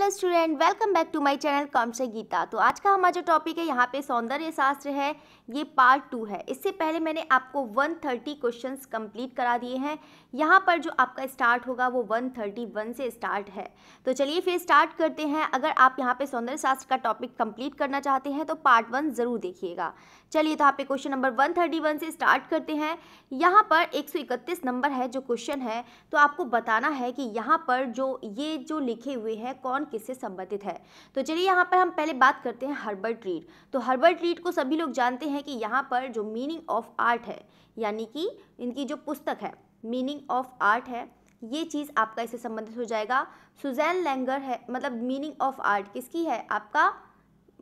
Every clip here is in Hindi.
hello student welcome back to my channel कॉम से गीता तो आज का हमारा जो टॉपिक है यहाँ पे सौंदर्य शास्त्र है ये पार्ट टू है इससे पहले मैंने आपको 130 क्वेश्चंस कंप्लीट करा दिए हैं यहाँ पर जो आपका स्टार्ट होगा वो 131 से स्टार्ट है तो चलिए फिर स्टार्ट करते हैं अगर आप यहाँ पे सौंदर्य शास्त्र का टॉपिक कंप्लीट करना चाहते हैं तो पार्ट वन ज़रूर देखिएगा चलिए तो आप पे क्वेश्चन नंबर 131 से स्टार्ट करते हैं यहाँ पर 131 नंबर है जो क्वेश्चन है तो आपको बताना है कि यहाँ पर जो ये जो लिखे हुए हैं कौन किससे संबंधित है तो चलिए यहाँ पर हम पहले बात करते हैं हर्बर्ट रीड तो हर्बर्ट रीड को सभी लोग जानते हैं कि यहाँ पर जो मीनिंग ऑफ आर्ट है यानी कि इनकी जो पुस्तक है मीनिंग ऑफ आर्ट है ये चीज़ आपका इससे संबंधित हो जाएगा सुजैन लैंगर है मतलब मीनिंग ऑफ आर्ट किसकी है आपका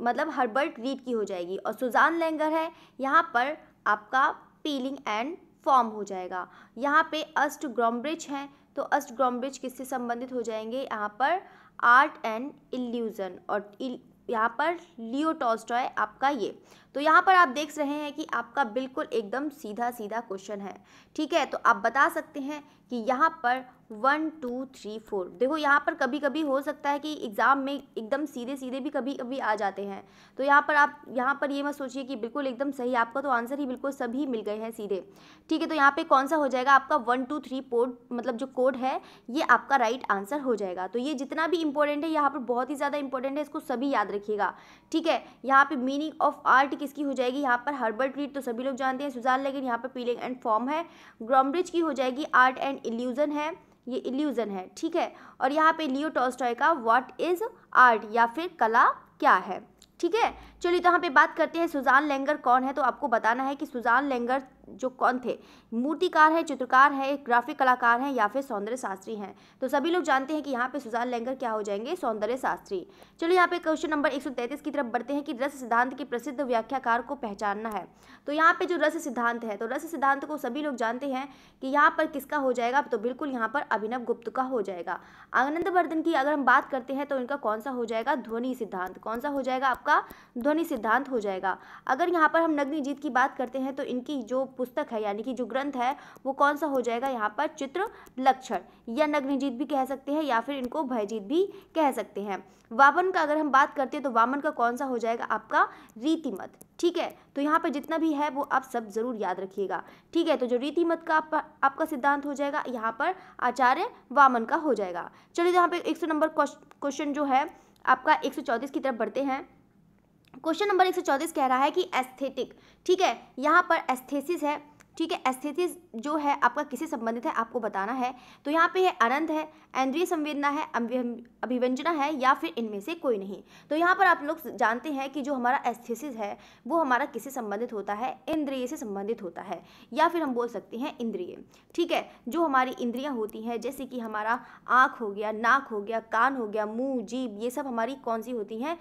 मतलब हर्बर्ट रीड की हो जाएगी और सुजान लैंगर है यहाँ पर आपका पीलिंग एंड फॉर्म हो जाएगा यहाँ पे अस्ट ग्रॉम्ब्रिज हैं तो अस्ट ग्रॉम्ब्रिज किससे संबंधित हो जाएंगे यहाँ पर आर्ट एंड इल्यूज़न और यहाँ पर लियो टॉस्टॉय आपका ये तो यहाँ पर आप देख रहे हैं कि आपका बिल्कुल एकदम सीधा सीधा क्वेश्चन है ठीक है तो आप बता सकते हैं कि यहाँ पर वन टू थ्री फोर देखो यहाँ पर कभी कभी हो सकता है कि एग्ज़ाम में एकदम सीधे सीधे भी कभी कभी आ जाते हैं तो यहाँ पर आप यहाँ पर ये मत सोचिए कि बिल्कुल एकदम सही आपका तो आंसर ही बिल्कुल सभी मिल गए हैं सीधे ठीक है तो यहाँ पे कौन सा हो जाएगा आपका वन टू थ्री कोड मतलब जो कोड है ये आपका राइट आंसर हो जाएगा तो ये जितना भी इंपॉर्टेंट है यहाँ पर बहुत ही ज़्यादा इंपॉर्टेंट है इसको सभी याद रखिएगा ठीक है यहाँ पर मीनिंग ऑफ आर्ट किसकी हो जाएगी यहाँ पर हर्बल ट्रीट तो सभी लोग जानते हैं सुजान लेकिन यहाँ पर पीलिंग एंड फॉर्म है ग्रॉम्ब्रिज की हो जाएगी आर्ट एंड इल्यूजन है ये इल्यूज़न है ठीक है और यहाँ पे लियो टॉस्टॉय का व्हाट इज़ आर्ट या फिर कला क्या है ठीक है चलिए तो यहाँ पे बात करते हैं सुजान लेंगर कौन है तो आपको बताना है कि सुजान लेंगर जो कौन थे मूर्तिकार है चित्रकार है ग्राफिक कलाकार हैं या फिर सौंदर्य शास्त्री हैं तो सभी लोग जानते हैं कि यहाँ पे सुजान लेंगर क्या हो जाएंगे सौंदर्य शास्त्री चलो यहाँ पे क्वेश्चन नंबर 133 की तरफ बढ़ते हैं कि रस सिद्धांत के प्रसिद्ध व्याख्याकार को पहचानना है तो यहाँ पे जो रस सिद्धांत है तो रस सिद्धांत को सभी लोग जानते हैं कि यहाँ पर किसका हो जाएगा तो बिल्कुल यहाँ पर अभिनव गुप्त का हो जाएगा आनंदवर्धन की अगर हम बात करते हैं तो इनका कौन सा हो जाएगा ध्वनि सिद्धांत कौन सा हो जाएगा आपका ध्वनि सिद्धांत हो जाएगा अगर यहाँ पर हम नग्नि जीत की बात करते हैं तो इनकी जो पुस्तक है यानी कि जो ग्रंथ है वो कौन सा हो जाएगा यहाँ पर चित्र लक्षण या नग्नजीत भी कह सकते हैं या फिर इनको भयजीत भी कह सकते हैं वामन का अगर हम बात करते हैं तो वामन का कौन सा हो जाएगा आपका रीतिमत ठीक है तो यहाँ पर जितना भी है वो आप सब ज़रूर याद रखिएगा ठीक है तो जो रीतिमत का आप, आपका सिद्धांत हो जाएगा यहाँ पर आचार्य वामन का हो जाएगा चलिए तो यहाँ पे एक सौ नंबर क्वेश्चन जो है आपका 134 की तरफ बढ़ते हैं क्वेश्चन नंबर एक सौ चौंतीस कह रहा है कि एस्थेटिक ठीक है यहाँ पर एस्थेसिस है ठीक है एस्थेसिस जो है आपका किसे संबंधित है आपको बताना है तो यहाँ पे है अनंत है इंद्रिय संवेदना है अभिव्यंजना है या फिर इनमें से कोई नहीं तो यहाँ पर आप लोग जानते हैं कि जो हमारा एस्थेसिस है वो हमारा किसे संबंधित होता है इंद्रिय से संबंधित होता है या फिर हम बोल सकते हैं इंद्रिय ठीक है जो हमारी इंद्रियाँ होती हैं जैसे कि हमारा आँख हो गया नाक हो गया कान हो गया मुँह जीभ ये सब हमारी कौन सी होती हैं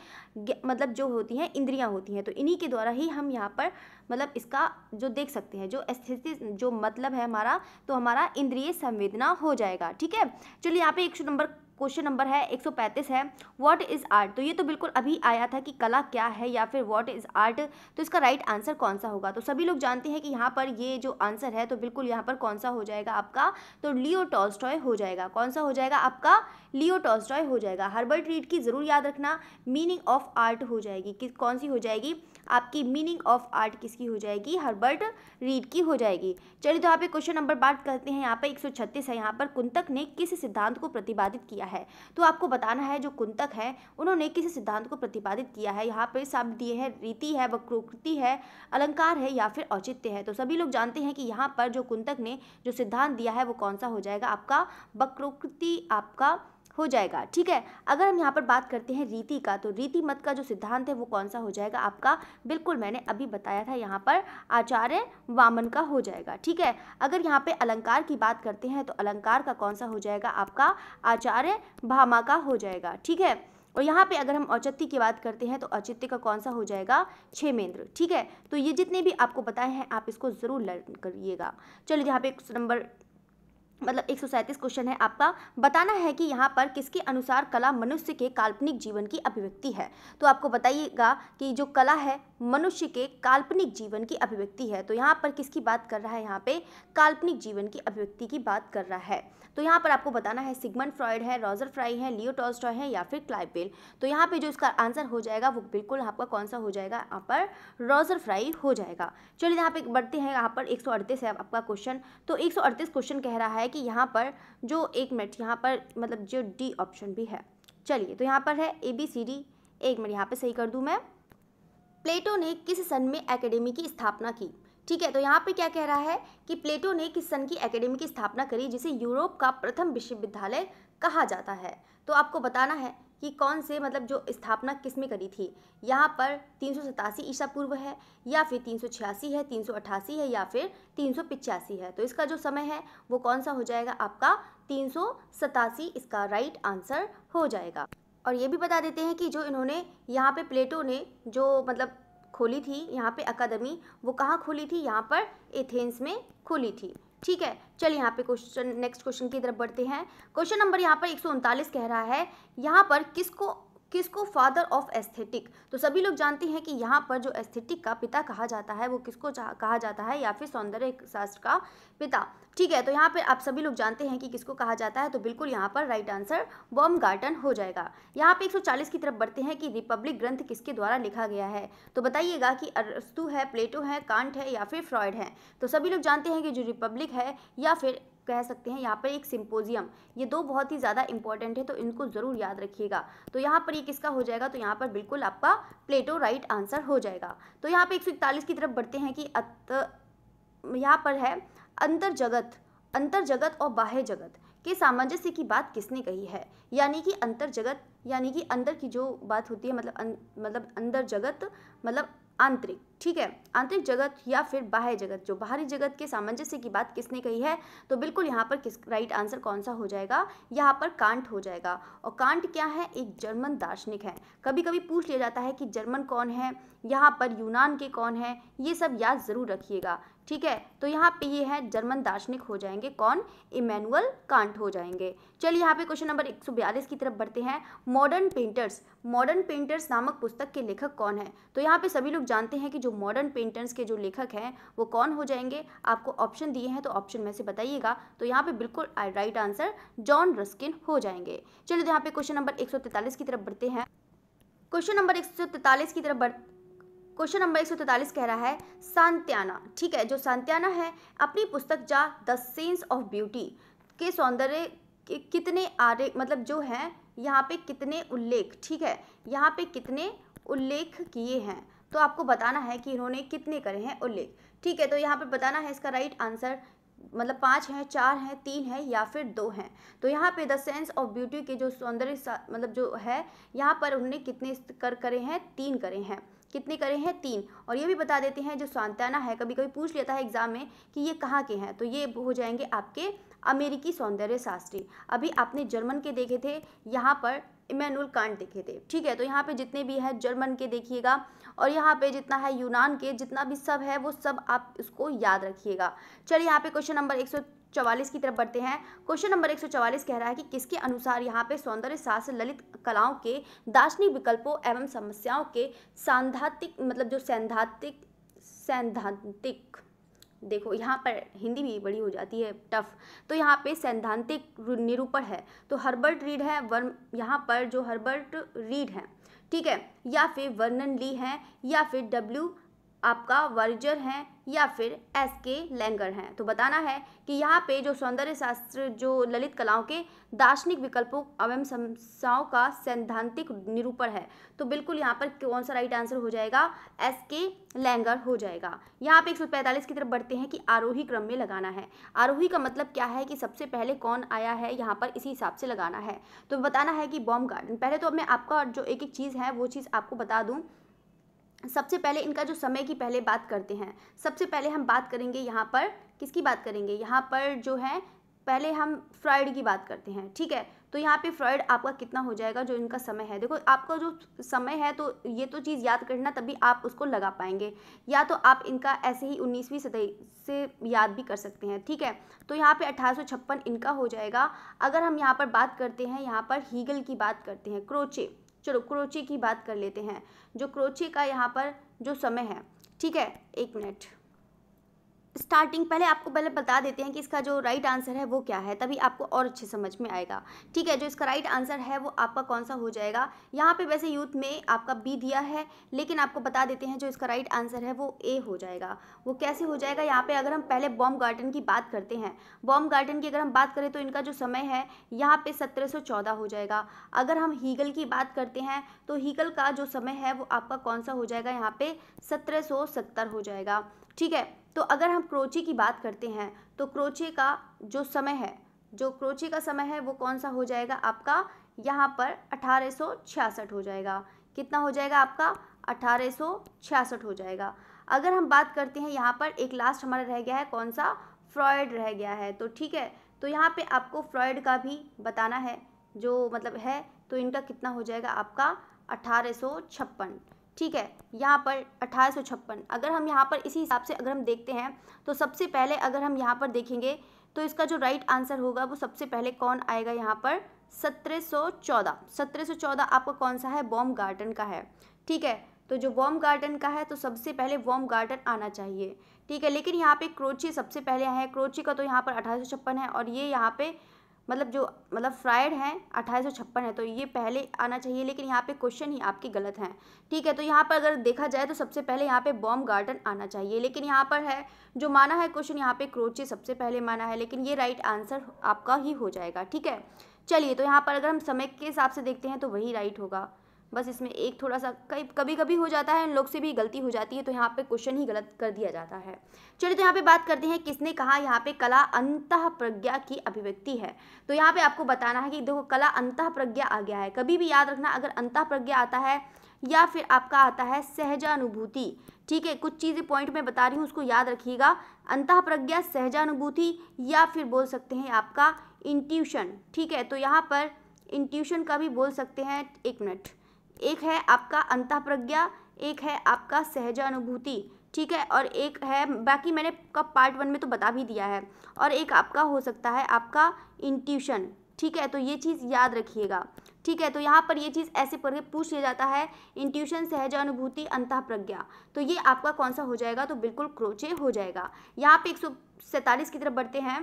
मतलब जो होती हैं इंद्रियाँ होती हैं तो इन्हीं के द्वारा ही हम यहाँ पर मतलब इसका जो देख सकते हैं जो एस्थेसिस जो मतलब मतलब है हमारा तो हमारा इंद्रिय संवेदना हो जाएगा ठीक है चलिए यहाँ पे एक नंबर क्वेश्चन नंबर है 135 है व्हाट इज़ आर्ट तो ये तो बिल्कुल अभी आया था कि कला क्या है या फिर व्हाट इज़ आर्ट तो इसका राइट right आंसर कौन सा होगा तो सभी लोग जानते हैं कि यहाँ पर ये जो आंसर है तो बिल्कुल यहाँ पर कौन सा हो जाएगा आपका तो लियो टॉल्स्टॉय हो जाएगा कौन सा हो जाएगा आपका लियो टॉल्स्टॉय हो जाएगा हर्बर्ट रीड की ज़रूर याद रखना मीनिंग ऑफ आर्ट हो जाएगी कि कौन सी हो जाएगी आपकी मीनिंग ऑफ आर्ट किसकी हो जाएगी हर्बर्ट रीड की हो जाएगी चलिए तो यहाँ पे क्वेश्चन नंबर बात करते हैं यहाँ पे 136 है यहाँ पर कुंतक ने किस सिद्धांत को प्रतिपादित किया है तो आपको बताना है जो कुंतक है उन्होंने किस सिद्धांत को प्रतिपादित किया है यहाँ पर शब्द दिए हैं रीति है वक्रोक्ति है अलंकार है या फिर औचित्य है तो सभी लोग जानते हैं कि यहाँ पर जो कुंतक ने जो सिद्धांत दिया है वो कौन सा हो जाएगा आपका वक्रोक्ति आपका हो जाएगा ठीक है अगर हम यहाँ पर बात करते हैं रीति का तो रीति मत का जो सिद्धांत है वो कौन सा हो जाएगा आपका बिल्कुल मैंने अभी बताया था यहाँ पर आचार्य वामन का हो जाएगा ठीक है अगर यहाँ पे अलंकार की बात करते हैं तो अलंकार का कौन सा हो जाएगा आपका आचार्य भामा का हो जाएगा ठीक है और यहाँ पे अगर हम औचित्य की बात करते हैं तो औचित्य का कौन सा हो जाएगा छेमेंद्र ठीक है तो ये जितने भी आपको बताए हैं आप इसको ज़रूर लर्न करिएगा चलिए यहाँ पे नंबर मतलब एक क्वेश्चन है आपका बताना है कि यहाँ पर किसके अनुसार कला मनुष्य के काल्पनिक जीवन की अभिव्यक्ति है तो आपको बताइएगा कि जो कला है मनुष्य के काल्पनिक जीवन की अभिव्यक्ति है तो यहाँ पर किसकी बात कर रहा है यहाँ पे काल्पनिक जीवन की अभिव्यक्ति की बात कर रहा है तो यहाँ पर आपको बताना है सिगमन फ्रॉयड है रॉजर फ्राई है लियो टॉस्टॉय है या फिर क्लाइवेल तो यहाँ पे जो इसका आंसर हो जाएगा वो बिल्कुल आपका कौन सा हो जाएगा यहाँ पर रॉजर फ्राई हो जाएगा चलिए यहाँ पे बढ़ते हैं यहाँ पर एक है आपका क्वेश्चन तो एक क्वेश्चन कह रहा है है कि यहाँ पर जो एक मिनट यहाँ पर मतलब जो डी ऑप्शन भी है चलिए तो यहाँ पर है ए बी सी डी एक मिनट यहाँ पर सही कर दूँ मैं प्लेटो ने किस सन में एकेडमी की स्थापना की ठीक है तो यहाँ पे क्या कह रहा है कि प्लेटो ने किस सन की एकेडमी की स्थापना करी जिसे यूरोप का प्रथम विश्वविद्यालय कहा जाता है तो आपको बताना है कि कौन से मतलब जो स्थापना किस में करी थी यहाँ पर तीन सौ सतासी ईसा पूर्व है या फिर तीन सौ छियासी है तीन सौ अट्ठासी है या फिर तीन सौ पिचासी है तो इसका जो समय है वो कौन सा हो जाएगा आपका तीन सौ सतासी इसका राइट आंसर हो जाएगा और ये भी बता देते हैं कि जो इन्होंने यहाँ पे प्लेटो ने जो मतलब खोली थी यहाँ पे अकादमी वो कहाँ खोली थी यहाँ पर एथेंस में खोली थी ठीक है चलिए यहाँ पे क्वेश्चन नेक्स्ट क्वेश्चन की तरफ बढ़ते हैं क्वेश्चन नंबर यहाँ पर एक कह रहा है यहाँ पर किसको किसको फादर ऑफ एस्थेटिक तो सभी लोग जानते हैं कि यहाँ पर जो एस्थेटिक का पिता कहा जाता है वो किसको कहा जाता है या फिर सौंदर्य शास्त्र का पिता ठीक है तो यहाँ पर आप सभी लोग जानते हैं कि किसको कहा जाता है तो बिल्कुल यहाँ पर राइट आंसर बॉम गार्टन हो जाएगा यहाँ पे 140 की तरफ बढ़ते हैं कि रिपब्लिक ग्रंथ किसके द्वारा लिखा गया है तो बताइएगा कि अरस्तु है प्लेटो है कांट है या फिर फ्रॉयड है तो सभी लोग जानते हैं कि जो रिपब्लिक है या फिर कह सकते हैं यहाँ पर एक सिंपोजियम ये दो बहुत ही ज़्यादा इंपॉर्टेंट है तो इनको ज़रूर याद रखिएगा तो यहाँ पर ये किसका हो जाएगा तो यहाँ पर बिल्कुल आपका प्लेटो राइट आंसर हो जाएगा तो यहाँ पर एक की तरफ बढ़ते हैं कि अत यहाँ पर है अंतर जगत अंतर जगत और बाह्य जगत के सामंजस्य की बात किसने कही है यानी कि अंतर जगत यानी कि अंदर की जो बात होती है मतलब अं, मतलब अंदर जगत मतलब आंतरिक ठीक है आंतरिक जगत या फिर बाह्य जगत जो बाहरी जगत के सामंजस्य की बात किसने कही है तो बिल्कुल यहाँ पर किस राइट आंसर कौन सा हो जाएगा यहाँ पर कांट हो जाएगा और कांट क्या है एक जर्मन दार्शनिक है कभी कभी पूछ लिया जाता है कि जर्मन कौन है यहाँ पर यूनान के कौन है ये सब याद ज़रूर रखिएगा ठीक है तो यहाँ पे ये है जर्मन दार्शनिक हो जाएंगे कौन इमैनुअल कांट हो जाएंगे चलिए यहाँ पे क्वेश्चन नंबर 142 की तरफ बढ़ते हैं मॉडर्न पेंटर्स मॉडर्न पेंटर्स नामक पुस्तक के लेखक कौन है तो यहाँ पे सभी लोग जानते हैं कि जो मॉडर्न पेंटर्स के जो लेखक हैं वो कौन हो जाएंगे आपको ऑप्शन दिए हैं तो ऑप्शन में से बताइएगा तो यहाँ पे बिल्कुल राइट आंसर जॉन रस्किन हो जाएंगे चलिए तो यहाँ पे क्वेश्चन नंबर एक की तरफ बढ़ते हैं क्वेश्चन नंबर एक की तरफ बढ़ क्वेश्चन नंबर एक सौ कह रहा है सांत्याना ठीक है जो सांत्याना है अपनी पुस्तक जा द सेंस ऑफ ब्यूटी के सौंदर्य कितने आर्य मतलब जो हैं यहाँ पे कितने उल्लेख ठीक है यहाँ पे कितने उल्लेख किए हैं तो आपको बताना है कि इन्होंने कितने करे हैं उल्लेख ठीक है तो यहाँ पर बताना है इसका राइट आंसर मतलब पाँच हैं चार हैं तीन हैं या फिर दो हैं तो यहाँ पे द सेंस ऑफ ब्यूटी के जो सौंदर्य मतलब जो है यहाँ पर उन्होंने कितने कर करे हैं तीन करे हैं कितने करें हैं तीन और ये भी बता देते हैं जो सौंताना है कभी कभी पूछ लेता है एग्ज़ाम में कि ये कहाँ के हैं तो ये हो जाएंगे आपके अमेरिकी सौंदर्य शास्त्री अभी आपने जर्मन के देखे थे यहाँ पर इमैनुअल कांट देखे थे ठीक है तो यहाँ पे जितने भी हैं जर्मन के देखिएगा और यहाँ पे जितना है यूनान के जितना भी सब है वो सब आप इसको याद रखिएगा चलिए यहाँ पे क्वेश्चन नंबर एक चौवालीस की तरफ बढ़ते हैं क्वेश्चन नंबर एक सौ कह रहा है कि किसके अनुसार यहाँ पे सौंदर्य शास्त्र ललित कलाओं के दार्शनिक विकल्पों एवं समस्याओं के सांधातिक मतलब जो सैद्धांतिक सैद्धांतिक देखो यहाँ पर हिंदी भी बड़ी हो जाती है टफ तो यहाँ पे सैद्धांतिक निरूपण है तो हर्बर्ट रीड है वर्म यहाँ पर जो हर्बर्ट रीड है ठीक है या फिर वर्णन ली है या फिर डब्ल्यू आपका वर्जर हैं या फिर एस के लैंगर हैं तो बताना है कि यहाँ पे जो सौंदर्य शास्त्र जो ललित कलाओं के दार्शनिक विकल्पों एवं समस्याओं का सैद्धांतिक निरूपण है तो बिल्कुल यहाँ पर कौन सा राइट आंसर हो जाएगा एस के लैंगर हो जाएगा यहाँ पे 145 की तरफ बढ़ते हैं कि आरोही क्रम में लगाना है आरोही का मतलब क्या है कि सबसे पहले कौन आया है यहाँ पर इसी हिसाब से लगाना है तो बताना है कि बॉम गार्डन पहले तो मैं आपका जो एक एक चीज़ है वो चीज़ आपको बता दूँ सबसे पहले इनका जो समय की पहले बात करते हैं सबसे पहले हम बात करेंगे यहाँ पर किसकी बात करेंगे यहाँ पर जो है पहले हम फ्रॉयड की बात करते हैं ठीक है तो यहाँ पे फ्रॉयड आपका कितना हो जाएगा जो इनका समय है देखो आपका जो समय है तो ये तो चीज़ याद करना तभी आप उसको लगा पाएंगे या तो आप इनका ऐसे ही उन्नीसवीं सदी से याद भी कर सकते हैं ठीक है तो यहाँ पे अठारह इनका हो जाएगा अगर हम यहाँ पर बात करते हैं यहाँ पर हीगल की बात करते हैं क्रोचे चलो क्रोचे की बात कर लेते हैं जो क्रोचे का यहाँ पर जो समय है ठीक है एक मिनट स्टार्टिंग पहले आपको पहले बता देते हैं कि इसका जो राइट आंसर है वो क्या है तभी आपको और अच्छे समझ में आएगा ठीक है जो इसका राइट आंसर है वो आपका कौन सा हो जाएगा यहाँ पे वैसे यूथ में आपका बी दिया है लेकिन आपको बता देते हैं जो इसका राइट आंसर है वो ए हो जाएगा वो कैसे हो जाएगा यहाँ पर अगर हम पहले बॉम गार्डन की बात करते हैं बॉम गार्डन की अगर हम बात करें तो इनका जो समय है यहाँ पर सत्रह हो जाएगा अगर हम हीगल की बात करते हैं तो हीगल का जो समय है वो आपका कौन सा हो जाएगा यहाँ पर सत्रह हो जाएगा ठीक है तो अगर हम क्रोचे की बात करते हैं तो क्रोचे का जो समय है जो क्रोचे का समय है वो कौन सा हो जाएगा आपका यहाँ पर अठारह हो जाएगा कितना हो जाएगा आपका अठारह हो जाएगा अगर हम बात करते हैं यहाँ पर एक लास्ट हमारा रह गया है कौन सा फ्रॉयड रह गया है तो ठीक है तो यहाँ पे आपको फ्रॉयड का भी बताना है जो मतलब है तो इनका कितना हो जाएगा आपका अठारह ठीक है यहाँ पर अठारह अगर हम यहाँ पर इसी हिसाब से अगर हम देखते हैं तो सबसे पहले अगर हम यहाँ पर देखेंगे तो इसका जो राइट आंसर होगा वो सबसे पहले कौन आएगा यहाँ पर 1714 1714 आपका कौन सा है बॉम गार्डन का है ठीक है तो जो वॉम गार्डन का है तो सबसे पहले वॉम गार्डन आना चाहिए ठीक है लेकिन यहाँ पे क्रोची सबसे पहले आए हैं क्रोची का तो यहाँ पर अठारह है और ये यहाँ पर मतलब जो मतलब फ्राइड हैं अट्ठाईस छप्पन है तो ये पहले आना चाहिए लेकिन यहाँ पे क्वेश्चन ही आपके गलत हैं ठीक है तो यहाँ पर अगर देखा जाए तो सबसे पहले यहाँ पे बॉम गार्डन आना चाहिए लेकिन यहाँ पर है जो माना है क्वेश्चन यहाँ पे क्रोचे सबसे पहले माना है लेकिन ये राइट आंसर आपका ही हो जाएगा ठीक है चलिए तो यहाँ पर अगर हम समय के हिसाब से देखते हैं तो वही राइट होगा बस इसमें एक थोड़ा सा कई कभी कभी हो जाता है उन लोग से भी गलती हो जाती है तो यहाँ पे क्वेश्चन ही गलत कर दिया जाता है चलिए तो यहाँ पे बात करते हैं किसने कहा यहाँ पे कला अंत प्रज्ञा की अभिव्यक्ति है तो यहाँ पे आपको बताना है कि देखो कला अंत प्रज्ञा आ गया है कभी भी याद रखना अगर अंत प्रज्ञा आता है या फिर आपका आता है सहजानुभूति ठीक है कुछ चीज़ें पॉइंट में बता रही हूँ उसको याद रखिएगा अंत प्रज्ञा सहजानुभूति या फिर बोल सकते हैं आपका इंट्यूशन ठीक है तो यहाँ पर इंट्यूशन का भी बोल सकते हैं एक मिनट एक है आपका अंत प्रज्ञा एक है आपका सहजानुभूति ठीक है और एक है बाकी मैंने का पार्ट वन में तो बता भी दिया है और एक आपका हो सकता है आपका इंट्यूशन ठीक है तो ये चीज़ याद रखिएगा ठीक है तो यहाँ पर ये चीज़ ऐसे के पूछ लिया जाता है इंट्यूशन सहजानुभूति अंत प्रज्ञा तो ये आपका कौन सा हो जाएगा तो बिल्कुल क्रोचे हो जाएगा यहाँ पे एक की तरफ बढ़ते हैं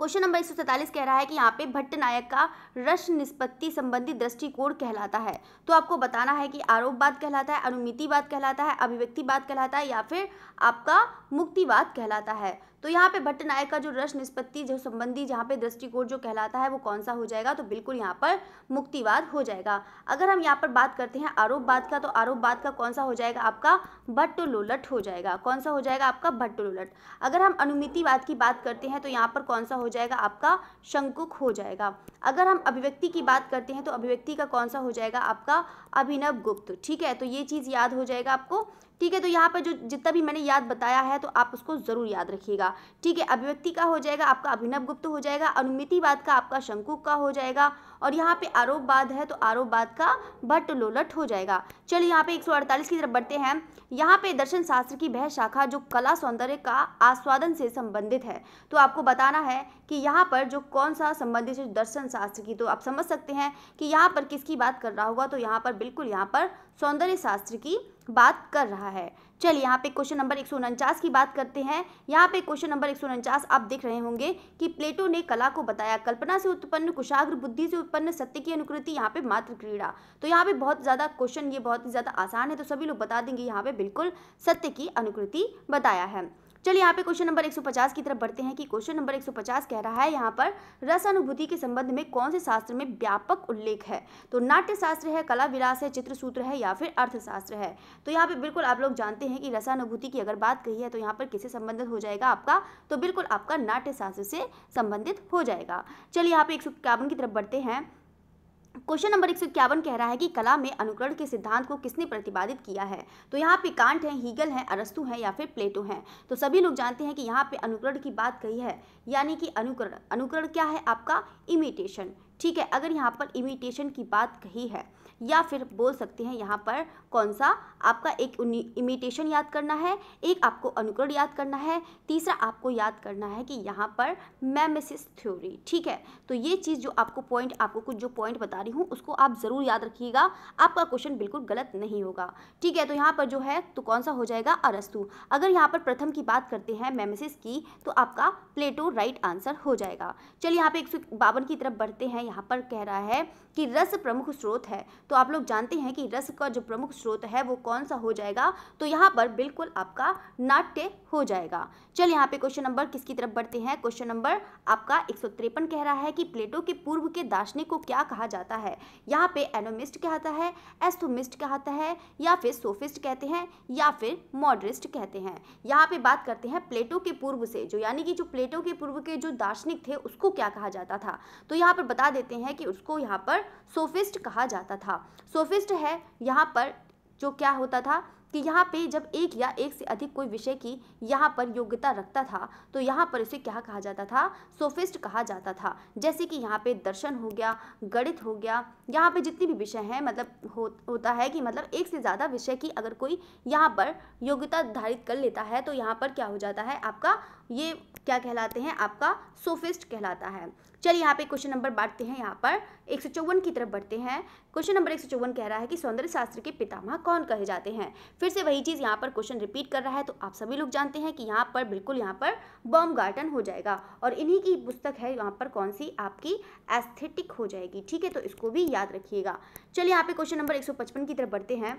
क्वेश्चन नंबर एक कह रहा है कि यहाँ पे भट्ट नायक का रस निष्पत्ति संबंधी दृष्टिकोण कहलाता है तो आपको बताना है कि आरोपवाद कहलाता है अनुमितिवाद कहलाता है अभिव्यक्तिवाद कहलाता है या फिर आपका मुक्तिवाद कहलाता है तो यहाँ पे भट्ट नायक का जो रस निष्पत्ति जो संबंधी जहाँ पे दृष्टिकोण जो कहलाता है वो कौन सा हो जाएगा तो बिल्कुल यहाँ पर मुक्तिवाद हो जाएगा अगर हम यहाँ पर बात करते हैं आरोप बात का तो आरोपवाद का कौन सा हो जाएगा आपका भट्ट लोलट हो जाएगा कौन सा हो जाएगा आपका भट्ट लोलट अगर हम अनुमितिवाद की बात करते हैं तो यहाँ पर कौन सा हो जाएगा आपका शंकुक हो जाएगा अगर हम अभिव्यक्ति की बात करते हैं तो अभिव्यक्ति का कौन सा हो जाएगा आपका अभिनव गुप्त ठीक है तो ये चीज़ याद हो जाएगा आपको ठीक है तो यहाँ पर जो जितना भी मैंने याद बताया है तो आप उसको ज़रूर याद रखिएगा ठीक है अभिव्यक्ति का हो जाएगा आपका अभिनव गुप्त हो जाएगा अनुमितिवाद का आपका शंकु का हो जाएगा और यहाँ पे आरोप बाद है तो आरोप बाद का भट्ट लोलट हो जाएगा चलिए यहाँ पे 148 की तरफ बढ़ते हैं यहाँ पे दर्शन शास्त्र की वह शाखा जो कला सौंदर्य का आस्वादन से संबंधित है तो आपको बताना है कि यहाँ पर जो कौन सा संबंधित है दर्शन शास्त्र की तो आप समझ सकते हैं कि यहाँ पर किसकी बात कर रहा होगा तो यहाँ पर बिल्कुल यहाँ पर सौंदर्य शास्त्र की बात कर रहा है चलिए यहाँ पे क्वेश्चन नंबर एक की बात करते हैं यहाँ पे क्वेश्चन नंबर एक आप देख रहे होंगे कि प्लेटो ने कला को बताया कल्पना से उत्पन्न कुशाग्र बुद्धि से उत्पन्न सत्य की अनुकृति यहाँ पे मात्र क्रीड़ा तो यहाँ पे बहुत ज़्यादा क्वेश्चन ये बहुत ही ज़्यादा आसान है तो सभी लोग बता देंगे यहाँ पे बिल्कुल सत्य की अनुकृति बताया है चलिए यहाँ पे क्वेश्चन नंबर 150 की तरफ बढ़ते हैं कि क्वेश्चन नंबर 150 कह रहा है यहाँ पर रस अनुभूति के संबंध में कौन से शास्त्र में व्यापक उल्लेख है तो नाट्य शास्त्र है कला विलास है चित्र सूत्र है या फिर अर्थशास्त्र है तो यहाँ पे बिल्कुल आप लोग जानते हैं कि रसानुभूति की अगर बात कही है तो यहाँ पर किससे संबंधित हो जाएगा आपका तो बिल्कुल आपका नाट्य शास्त्र से संबंधित हो जाएगा चलिए यहाँ पे एक की तरफ बढ़ते हैं क्वेश्चन नंबर एक सौ इक्यावन कह रहा है कि कला में अनुकरण के सिद्धांत को किसने प्रतिपादित किया है तो यहाँ पे कांट हैं हीगल हैं अरस्तु हैं या फिर प्लेटो हैं तो सभी लोग जानते हैं कि यहाँ पे अनुकरण की बात कही है यानी कि अनुकरण अनुकरण क्या है आपका इमिटेशन ठीक है अगर यहाँ पर इमिटेशन की बात कही है या फिर बोल सकते हैं यहाँ पर कौन सा आपका एक इमिटेशन याद करना है एक आपको अनुकरण याद करना है तीसरा आपको याद करना है कि यहाँ पर मैमेसिस थ्योरी ठीक है तो ये चीज़ जो आपको पॉइंट आपको कुछ जो पॉइंट बता रही हूँ उसको आप ज़रूर याद रखिएगा आपका क्वेश्चन बिल्कुल गलत नहीं होगा ठीक है तो यहाँ पर जो है तो कौन सा हो जाएगा अरस्तु अगर यहाँ पर प्रथम की बात करते हैं मेमेसिस की तो आपका प्लेटो राइट आंसर हो जाएगा चलिए यहाँ पर एक की तरफ बढ़ते हैं यहाँ पर कह रहा है कि रस प्रमुख स्रोत है तो आप लोग जानते हैं कि रस का जो प्रमुख स्रोत है वो कौन सा हो जाएगा तो यहाँ पर बिल्कुल आपका नाट्य हो जाएगा चल यहाँ पे क्वेश्चन नंबर किसकी तरफ बढ़ते हैं क्वेश्चन नंबर आपका एक कह रहा है कि प्लेटो के पूर्व के दार्शनिक को क्या कहा जाता है यहाँ पे एनोमिस्ट कहता है एस्थोमिस्ट कहता है या फिर सोफिस्ट कहते हैं या फिर मॉडरिस्ट कहते हैं यहाँ पे बात करते हैं प्लेटो के पूर्व से जो यानी कि जो प्लेटो के पूर्व के जो दार्शनिक थे उसको क्या कहा जाता था तो यहाँ पर बता देते हैं कि उसको यहाँ पर सोफिस्ट कहा जाता था सोफिस्ट है यहाँ पर जो क्या होता था कि यहाँ पे जब एक या एक से अधिक कोई विषय की यहाँ पर योग्यता रखता था तो यहाँ पर इसे क्या कहा जाता था सोफिस्ट कहा जाता था जैसे कि यहाँ पे दर्शन हो गया गणित हो गया यहाँ पे जितने भी विषय हैं मतलब हो, होता है कि मतलब एक से ज़्यादा विषय की अगर कोई यहाँ पर योग्यता धारित कर लेता है तो यहाँ पर क्या हो जाता है आपका ये क्या कहलाते हैं आपका सोफिस्ट कहलाता है चलिए यहाँ पे क्वेश्चन नंबर बांटते हैं यहाँ पर एक की तरफ बढ़ते हैं क्वेश्चन नंबर एक कह रहा है कि सौंदर्य शास्त्र के पितामह कौन कहे जाते हैं फिर से वही चीज़ यहाँ पर क्वेश्चन रिपीट कर रहा है तो आप सभी लोग जानते हैं कि यहाँ पर बिल्कुल यहाँ पर बॉम गार्टन हो जाएगा और इन्हीं की पुस्तक है यहाँ पर कौन सी आपकी एस्थेटिक हो जाएगी ठीक है तो इसको भी याद रखिएगा चलिए यहाँ पे क्वेश्चन नंबर एक की तरफ बढ़ते हैं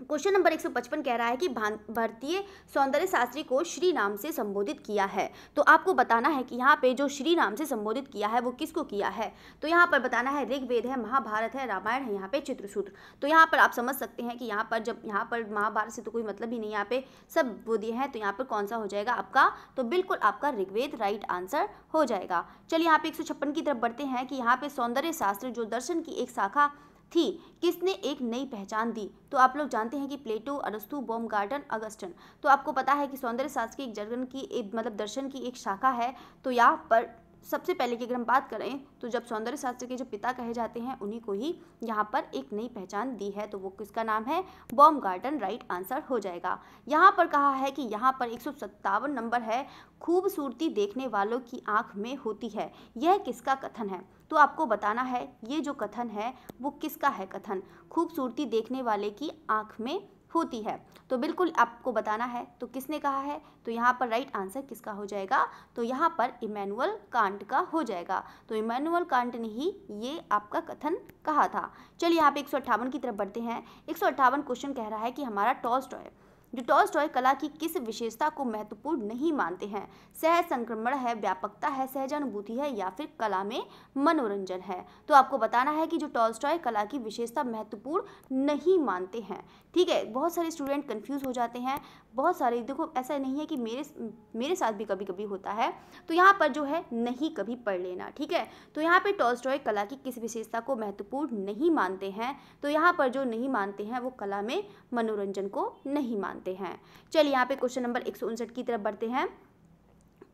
क्वेश्चन नंबर 155 कह रहा है कि भारतीय सौंदर्य शास्त्री को श्री नाम से संबोधित किया है तो आपको बताना है कि यहाँ पे जो श्री नाम से संबोधित किया है वो किसको किया है तो यहाँ पर बताना है ऋग्वेद है महाभारत है रामायण है यहाँ पे चित्रसूत्र तो यहाँ पर आप समझ सकते हैं कि यहाँ पर जब यहाँ पर महाभारत से तो कोई मतलब ही नहीं यहाँ पे सब वो दिए हैं तो यहाँ पर कौन सा हो जाएगा आपका तो बिल्कुल आपका ऋग्वेद राइट आंसर हो जाएगा चलिए यहाँ पे एक की तरफ बढ़ते हैं कि यहाँ पे सौंदर्य शास्त्र जो दर्शन की एक शाखा थी किसने एक नई पहचान दी तो आप लोग जानते हैं कि प्लेटो अरस्तु बॉम गार्डन अगस्टन तो आपको पता है कि सौंदर्य शास्त्र की एक जर्गन की एक मतलब दर्शन की एक शाखा है तो यहाँ पर सबसे पहले की अगर हम बात करें तो जब सौंदर्य शास्त्र के जो पिता कहे जाते हैं उन्हीं को ही यहाँ पर एक नई पहचान दी है तो वो किसका नाम है बॉम गार्डन राइट आंसर हो जाएगा यहाँ पर कहा है कि यहाँ पर एक नंबर है खूबसूरती देखने वालों की आँख में होती है यह किसका कथन है तो आपको बताना है ये जो कथन है वो किसका है कथन खूबसूरती देखने वाले की आँख में होती है तो बिल्कुल आपको बताना है तो किसने कहा है तो यहाँ पर राइट आंसर किसका हो जाएगा तो यहाँ पर इमैनुअल कांट का हो जाएगा तो इमैनुअल कांट ने ही ये आपका कथन कहा था चलिए यहाँ पे एक की तरफ बढ़ते हैं एक क्वेश्चन कह रहा है कि हमारा टॉस्ट है जो स्टॉय कला की किस विशेषता को महत्वपूर्ण नहीं मानते हैं सह संक्रमण है व्यापकता है सहजानुभूति है या फिर कला में मनोरंजन है तो आपको बताना है कि जो स्टॉय कला की विशेषता महत्वपूर्ण नहीं मानते हैं ठीक है बहुत सारे स्टूडेंट कंफ्यूज हो जाते हैं बहुत सारे देखो ऐसा नहीं है कि मेरे मेरे साथ भी कभी कभी होता है तो यहाँ पर जो है नहीं कभी पढ़ लेना ठीक है तो यहाँ पर टॉलस्टॉय कला की किस विशेषता को महत्वपूर्ण नहीं मानते हैं तो यहाँ पर जो नहीं मानते हैं वो कला में मनोरंजन को नहीं मानते मानते हैं चलिए यहाँ पे क्वेश्चन नंबर एक की तरफ बढ़ते हैं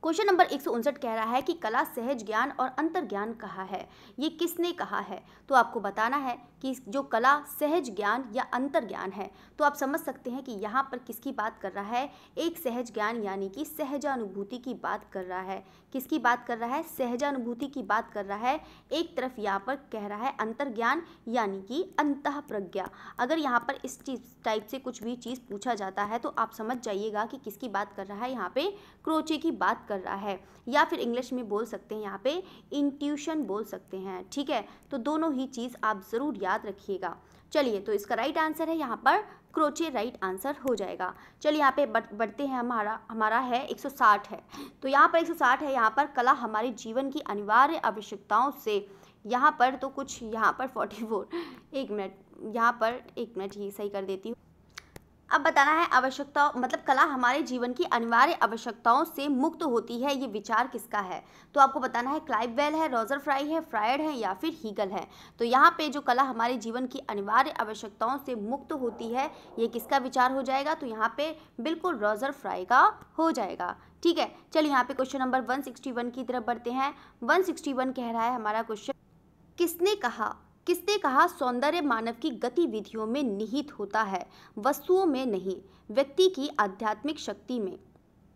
क्वेश्चन नंबर एक कह रहा है कि कला सहज ज्ञान और अंतर ज्ञान कहा है ये किसने कहा है तो आपको बताना है कि जो कला सहज ज्ञान या अंतर ज्ञान है तो आप समझ सकते हैं कि यहाँ पर किसकी बात कर रहा है एक सहज ज्ञान यानी कि सहजानुभूति की बात कर रहा है किसकी बात कर रहा है सहजानुभूति की बात कर रहा है एक तरफ यहाँ पर कह रहा है अंतर्ज्ञान यानी कि अंत प्रज्ञा अगर यहाँ पर इस चीज टाइप से कुछ भी चीज़ पूछा जाता है तो आप समझ जाइएगा कि किसकी बात कर रहा है यहाँ पे क्रोचे की बात कर रहा है या फिर इंग्लिश में बोल सकते हैं यहाँ पे इंट्यूशन बोल सकते हैं ठीक है तो दोनों ही चीज़ आप ज़रूर याद रखिएगा चलिए तो इसका राइट आंसर है यहाँ पर क्रोचे राइट आंसर हो जाएगा चलिए यहाँ पे बढ़ बढ़ते हैं हमारा हमारा है 160 है तो यहाँ पर 160 है यहाँ पर कला हमारे जीवन की अनिवार्य आवश्यकताओं से यहाँ पर तो कुछ यहाँ पर 44 एक मिनट यहाँ पर एक मिनट ये सही कर देती हूँ अब बताना है आवश्यकता मतलब कला हमारे जीवन की अनिवार्य आवश्यकताओं से मुक्त होती है ये विचार किसका है तो आपको बताना है वेल है रोजर फ्राई है फ्रायड है या फिर हीगल है तो यहाँ पे जो कला हमारे जीवन की अनिवार्य आवश्यकताओं से मुक्त होती है ये किसका विचार हो जाएगा तो यहाँ पे बिल्कुल रोजर फ्राई का हो जाएगा ठीक है चलिए यहाँ पे क्वेश्चन नंबर वन की तरफ बढ़ते हैं वन कह रहा है हमारा क्वेश्चन किसने कहा किसने कहा सौंदर्य मानव की गतिविधियों में निहित होता है वस्तुओं में नहीं व्यक्ति की आध्यात्मिक शक्ति में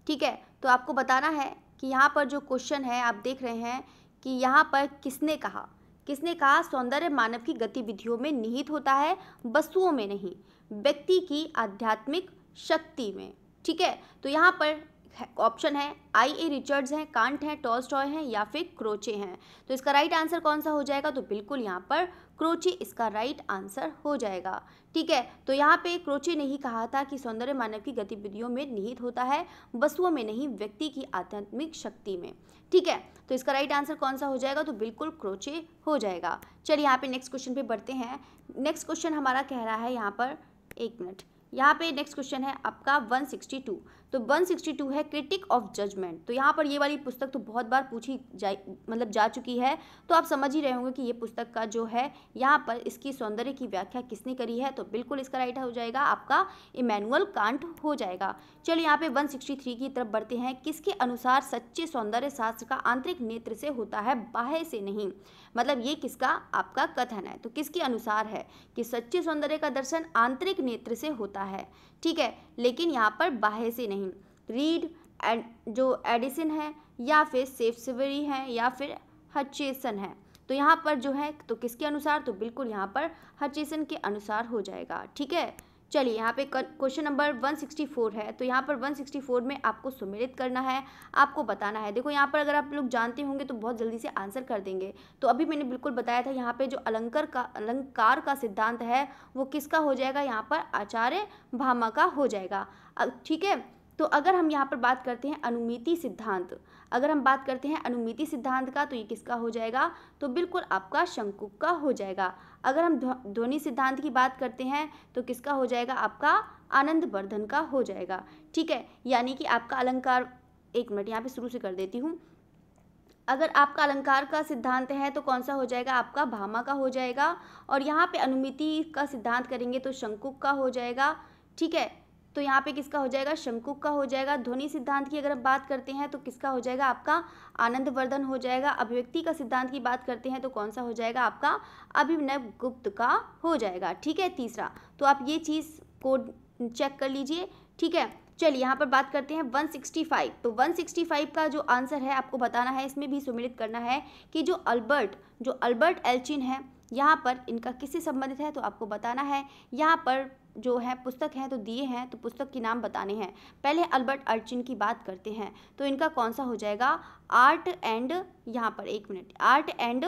ठीक है तो आपको बताना है कि यहाँ पर जो क्वेश्चन है आप देख रहे हैं कि यहाँ पर किसने कहा किसने कहा सौंदर्य मानव की गतिविधियों में निहित होता है वस्तुओं में नहीं व्यक्ति की आध्यात्मिक शक्ति में ठीक है तो यहाँ पर ऑप्शन है आई ए रिचर्ड्स हैं कांट हैं टॉल्स्टॉय हैं या फिर क्रोचे हैं तो इसका राइट आंसर कौन सा हो जाएगा तो बिल्कुल यहाँ पर क्रोचे इसका राइट आंसर हो जाएगा ठीक है तो यहाँ पे क्रोचे ने ही कहा था कि सौंदर्य मानव की गतिविधियों में निहित होता है वस्तुओं में नहीं व्यक्ति की आध्यात्मिक शक्ति में ठीक है तो इसका राइट आंसर कौन सा हो जाएगा तो बिल्कुल क्रोचे हो जाएगा चलिए यहाँ पे नेक्स्ट क्वेश्चन पे बढ़ते हैं नेक्स्ट क्वेश्चन हमारा कह रहा है यहाँ पर एक मिनट यहाँ पे नेक्स्ट क्वेश्चन है आपका 162 तो 162 है क्रिटिक ऑफ जजमेंट तो यहाँ पर ये वाली पुस्तक तो बहुत बार पूछी जा मतलब जा चुकी है तो आप समझ ही रहे होंगे कि ये पुस्तक का जो है यहाँ पर इसकी सौंदर्य की व्याख्या किसने करी है तो बिल्कुल इसका राइट हो जाएगा आपका इमैनुअल कांट हो जाएगा चलो यहाँ पे 163 की तरफ बढ़ते हैं किसके अनुसार सच्चे सौंदर्य शास्त्र का आंतरिक नेत्र से होता है बाह्य से नहीं मतलब ये किसका आपका कथन है तो किसके अनुसार है कि सच्चे सौंदर्य का दर्शन आंतरिक नेत्र से होता है ठीक है लेकिन यहाँ पर बाहे से नहीं रीड एड, जो एडिसन है या फिर सेफ्सवरी है या फिर हचेसन है तो यहाँ पर जो है तो किसके अनुसार तो बिल्कुल यहाँ पर हचेसन के अनुसार हो जाएगा ठीक है चलिए यहाँ पे क्वेश्चन नंबर 164 है तो यहाँ पर 164 में आपको सुमेलित करना है आपको बताना है देखो यहाँ पर अगर आप लोग जानते होंगे तो बहुत जल्दी से आंसर कर देंगे तो अभी मैंने बिल्कुल बताया था यहाँ पे जो अलंकार का अलंकार का सिद्धांत है वो किसका हो जाएगा यहाँ पर आचार्य भामा का हो जाएगा ठीक है तो अगर हम यहाँ पर बात करते हैं अनुमिति सिद्धांत अगर हम बात करते हैं अनुमिति सिद्धांत का तो ये किसका हो जाएगा तो बिल्कुल आपका शंकुक का हो जाएगा अगर हम ध्वनि सिद्धांत की बात करते हैं तो किसका हो जाएगा आपका आनंद वर्धन का हो जाएगा ठीक है यानी कि आपका अलंकार एक मिनट यहाँ पे शुरू से कर देती हूँ अगर आपका अलंकार का सिद्धांत है तो कौन सा हो जाएगा आपका भामा का हो जाएगा और यहाँ पे अनुमिति का सिद्धांत करेंगे तो शंकुक का हो जाएगा ठीक है तो यहाँ पे किसका हो जाएगा शमकुक का हो जाएगा ध्वनि सिद्धांत की अगर हम बात करते हैं तो किसका हो जाएगा आपका आनंद वर्धन हो जाएगा अभिव्यक्ति का सिद्धांत की बात करते हैं तो कौन सा हो जाएगा आपका अभिनव गुप्त का हो जाएगा ठीक है तीसरा तो आप ये चीज़ को चेक कर लीजिए ठीक है चलिए यहाँ पर बात करते हैं 165 तो 165 का जो आंसर है आपको बताना है इसमें भी सुमिलित करना है कि जो अल्बर्ट जो अल्बर्ट एल्चिन है यहाँ पर इनका किससे संबंधित है तो आपको बताना है यहाँ पर जो है पुस्तक हैं तो दिए हैं तो पुस्तक के नाम बताने हैं पहले अल्बर्ट अर्चिन की बात करते हैं तो इनका कौन सा हो जाएगा आर्ट एंड यहाँ पर एक मिनट आर्ट एंड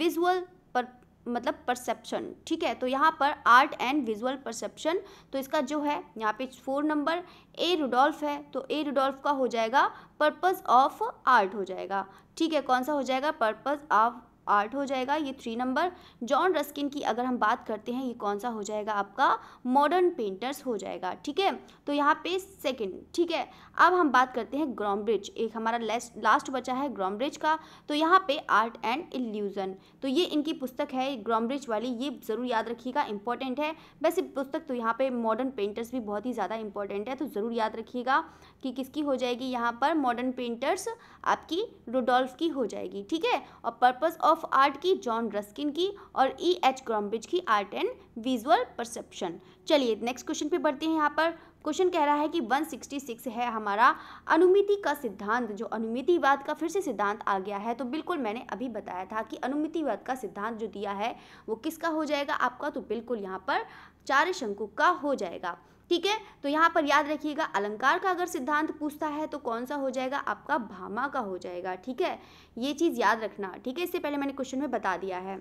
विजुअल पर मतलब परसेप्शन ठीक है तो यहाँ पर आर्ट एंड विजुअल परसेप्शन तो इसका जो है यहाँ पे फोर नंबर ए रुडोल्फ है तो ए रुडोल्फ का हो जाएगा पर्पज़ ऑफ आर्ट हो जाएगा ठीक है कौन सा हो जाएगा पर्पज़ ऑफ आर्ट हो जाएगा ये थ्री नंबर जॉन रस्किन की अगर हम बात करते हैं ये कौन सा हो जाएगा आपका मॉडर्न पेंटर्स हो जाएगा ठीक है तो यहाँ पे सेकेंड ठीक है अब हम बात करते हैं ग्रॉमब्रिज एक हमारा लास्ट बचा है ग्रॉमब्रिज का तो यहाँ पे आर्ट एंड इल्यूज़न तो ये इनकी पुस्तक है ग्रॉमब्रिज वाली ये ज़रूर याद रखिएगा इंपॉर्टेंट है वैसे पुस्तक तो यहाँ पे मॉडर्न पेंटर्स भी बहुत ही ज़्यादा इंपॉर्टेंट है तो ज़रूर याद रखिएगा कि किसकी हो जाएगी यहाँ पर मॉडर्न पेंटर्स आपकी रुडोल्फ की हो जाएगी ठीक है और पर्पस ऑफ आर्ट की जॉन रस्किन की और ई एच क्रॉम्ब्रिज की आर्ट एंड विजुअल परसेप्शन चलिए नेक्स्ट क्वेश्चन पे बढ़ते हैं यहाँ पर क्वेश्चन कह रहा है कि 166 है हमारा अनुमिति का सिद्धांत जो अनुमितिवाद का फिर से सिद्धांत आ गया है तो बिल्कुल मैंने अभी बताया था कि अनुमितिवाद का सिद्धांत जो दिया है वो किसका हो जाएगा आपका तो बिल्कुल यहाँ पर चार शंकु का हो जाएगा ठीक है तो यहाँ पर याद रखिएगा अलंकार का अगर सिद्धांत पूछता है तो कौन सा हो जाएगा आपका भामा का हो जाएगा ठीक है ये चीज़ याद रखना ठीक है इससे पहले मैंने क्वेश्चन में बता दिया है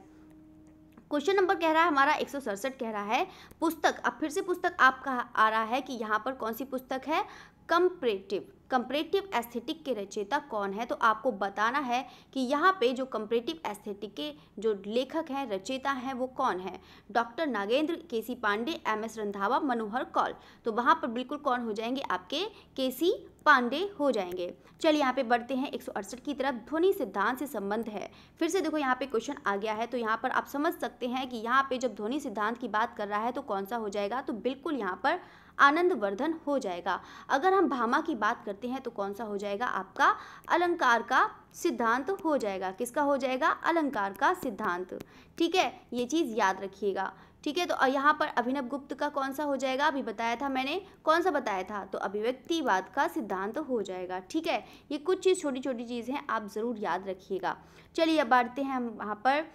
क्वेश्चन नंबर कह रहा है हमारा एक कह रहा है पुस्तक अब फिर से पुस्तक आपका आ रहा है कि यहाँ पर कौन सी पुस्तक है कंपरेटिव कंपरेटिव एस्थेटिक के रचयिता कौन है तो आपको बताना है कि यहाँ पे जो कंपरेटिव एस्थेटिक के जो लेखक हैं रचयिता हैं वो कौन है doctor Nagendra K C Pandey M S Randhawa Manohar Kaul तो वहाँ पर बिल्कुल कौन हो जाएंगे आपके के सी पांडे हो जाएंगे चलिए यहाँ पे बढ़ते हैं एक की तरफ ध्वनि सिद्धांत से संबंध है फिर से देखो यहाँ पे क्वेश्चन आ गया है तो यहाँ पर आप समझ सकते हैं कि यहाँ पे जब ध्वनि सिद्धांत की बात कर रहा है तो कौन सा हो जाएगा तो बिल्कुल यहाँ पर आनंदवर्धन हो जाएगा अगर हम भामा की बात करते हैं तो कौन सा हो जाएगा आपका अलंकार का सिद्धांत हो जाएगा किसका हो जाएगा अलंकार का सिद्धांत ठीक है ये चीज़ याद रखिएगा ठीक है तो यहाँ पर अभिनव गुप्त का कौन सा हो जाएगा अभी बताया था मैंने कौन सा बताया था तो अभिव्यक्तिवाद का सिद्धांत हो जाएगा ठीक है ये कुछ चीज़ छोटी छोटी चीज़ें आप ज़रूर याद रखिएगा चलिए अब बढ़ते हैं हम वहाँ पर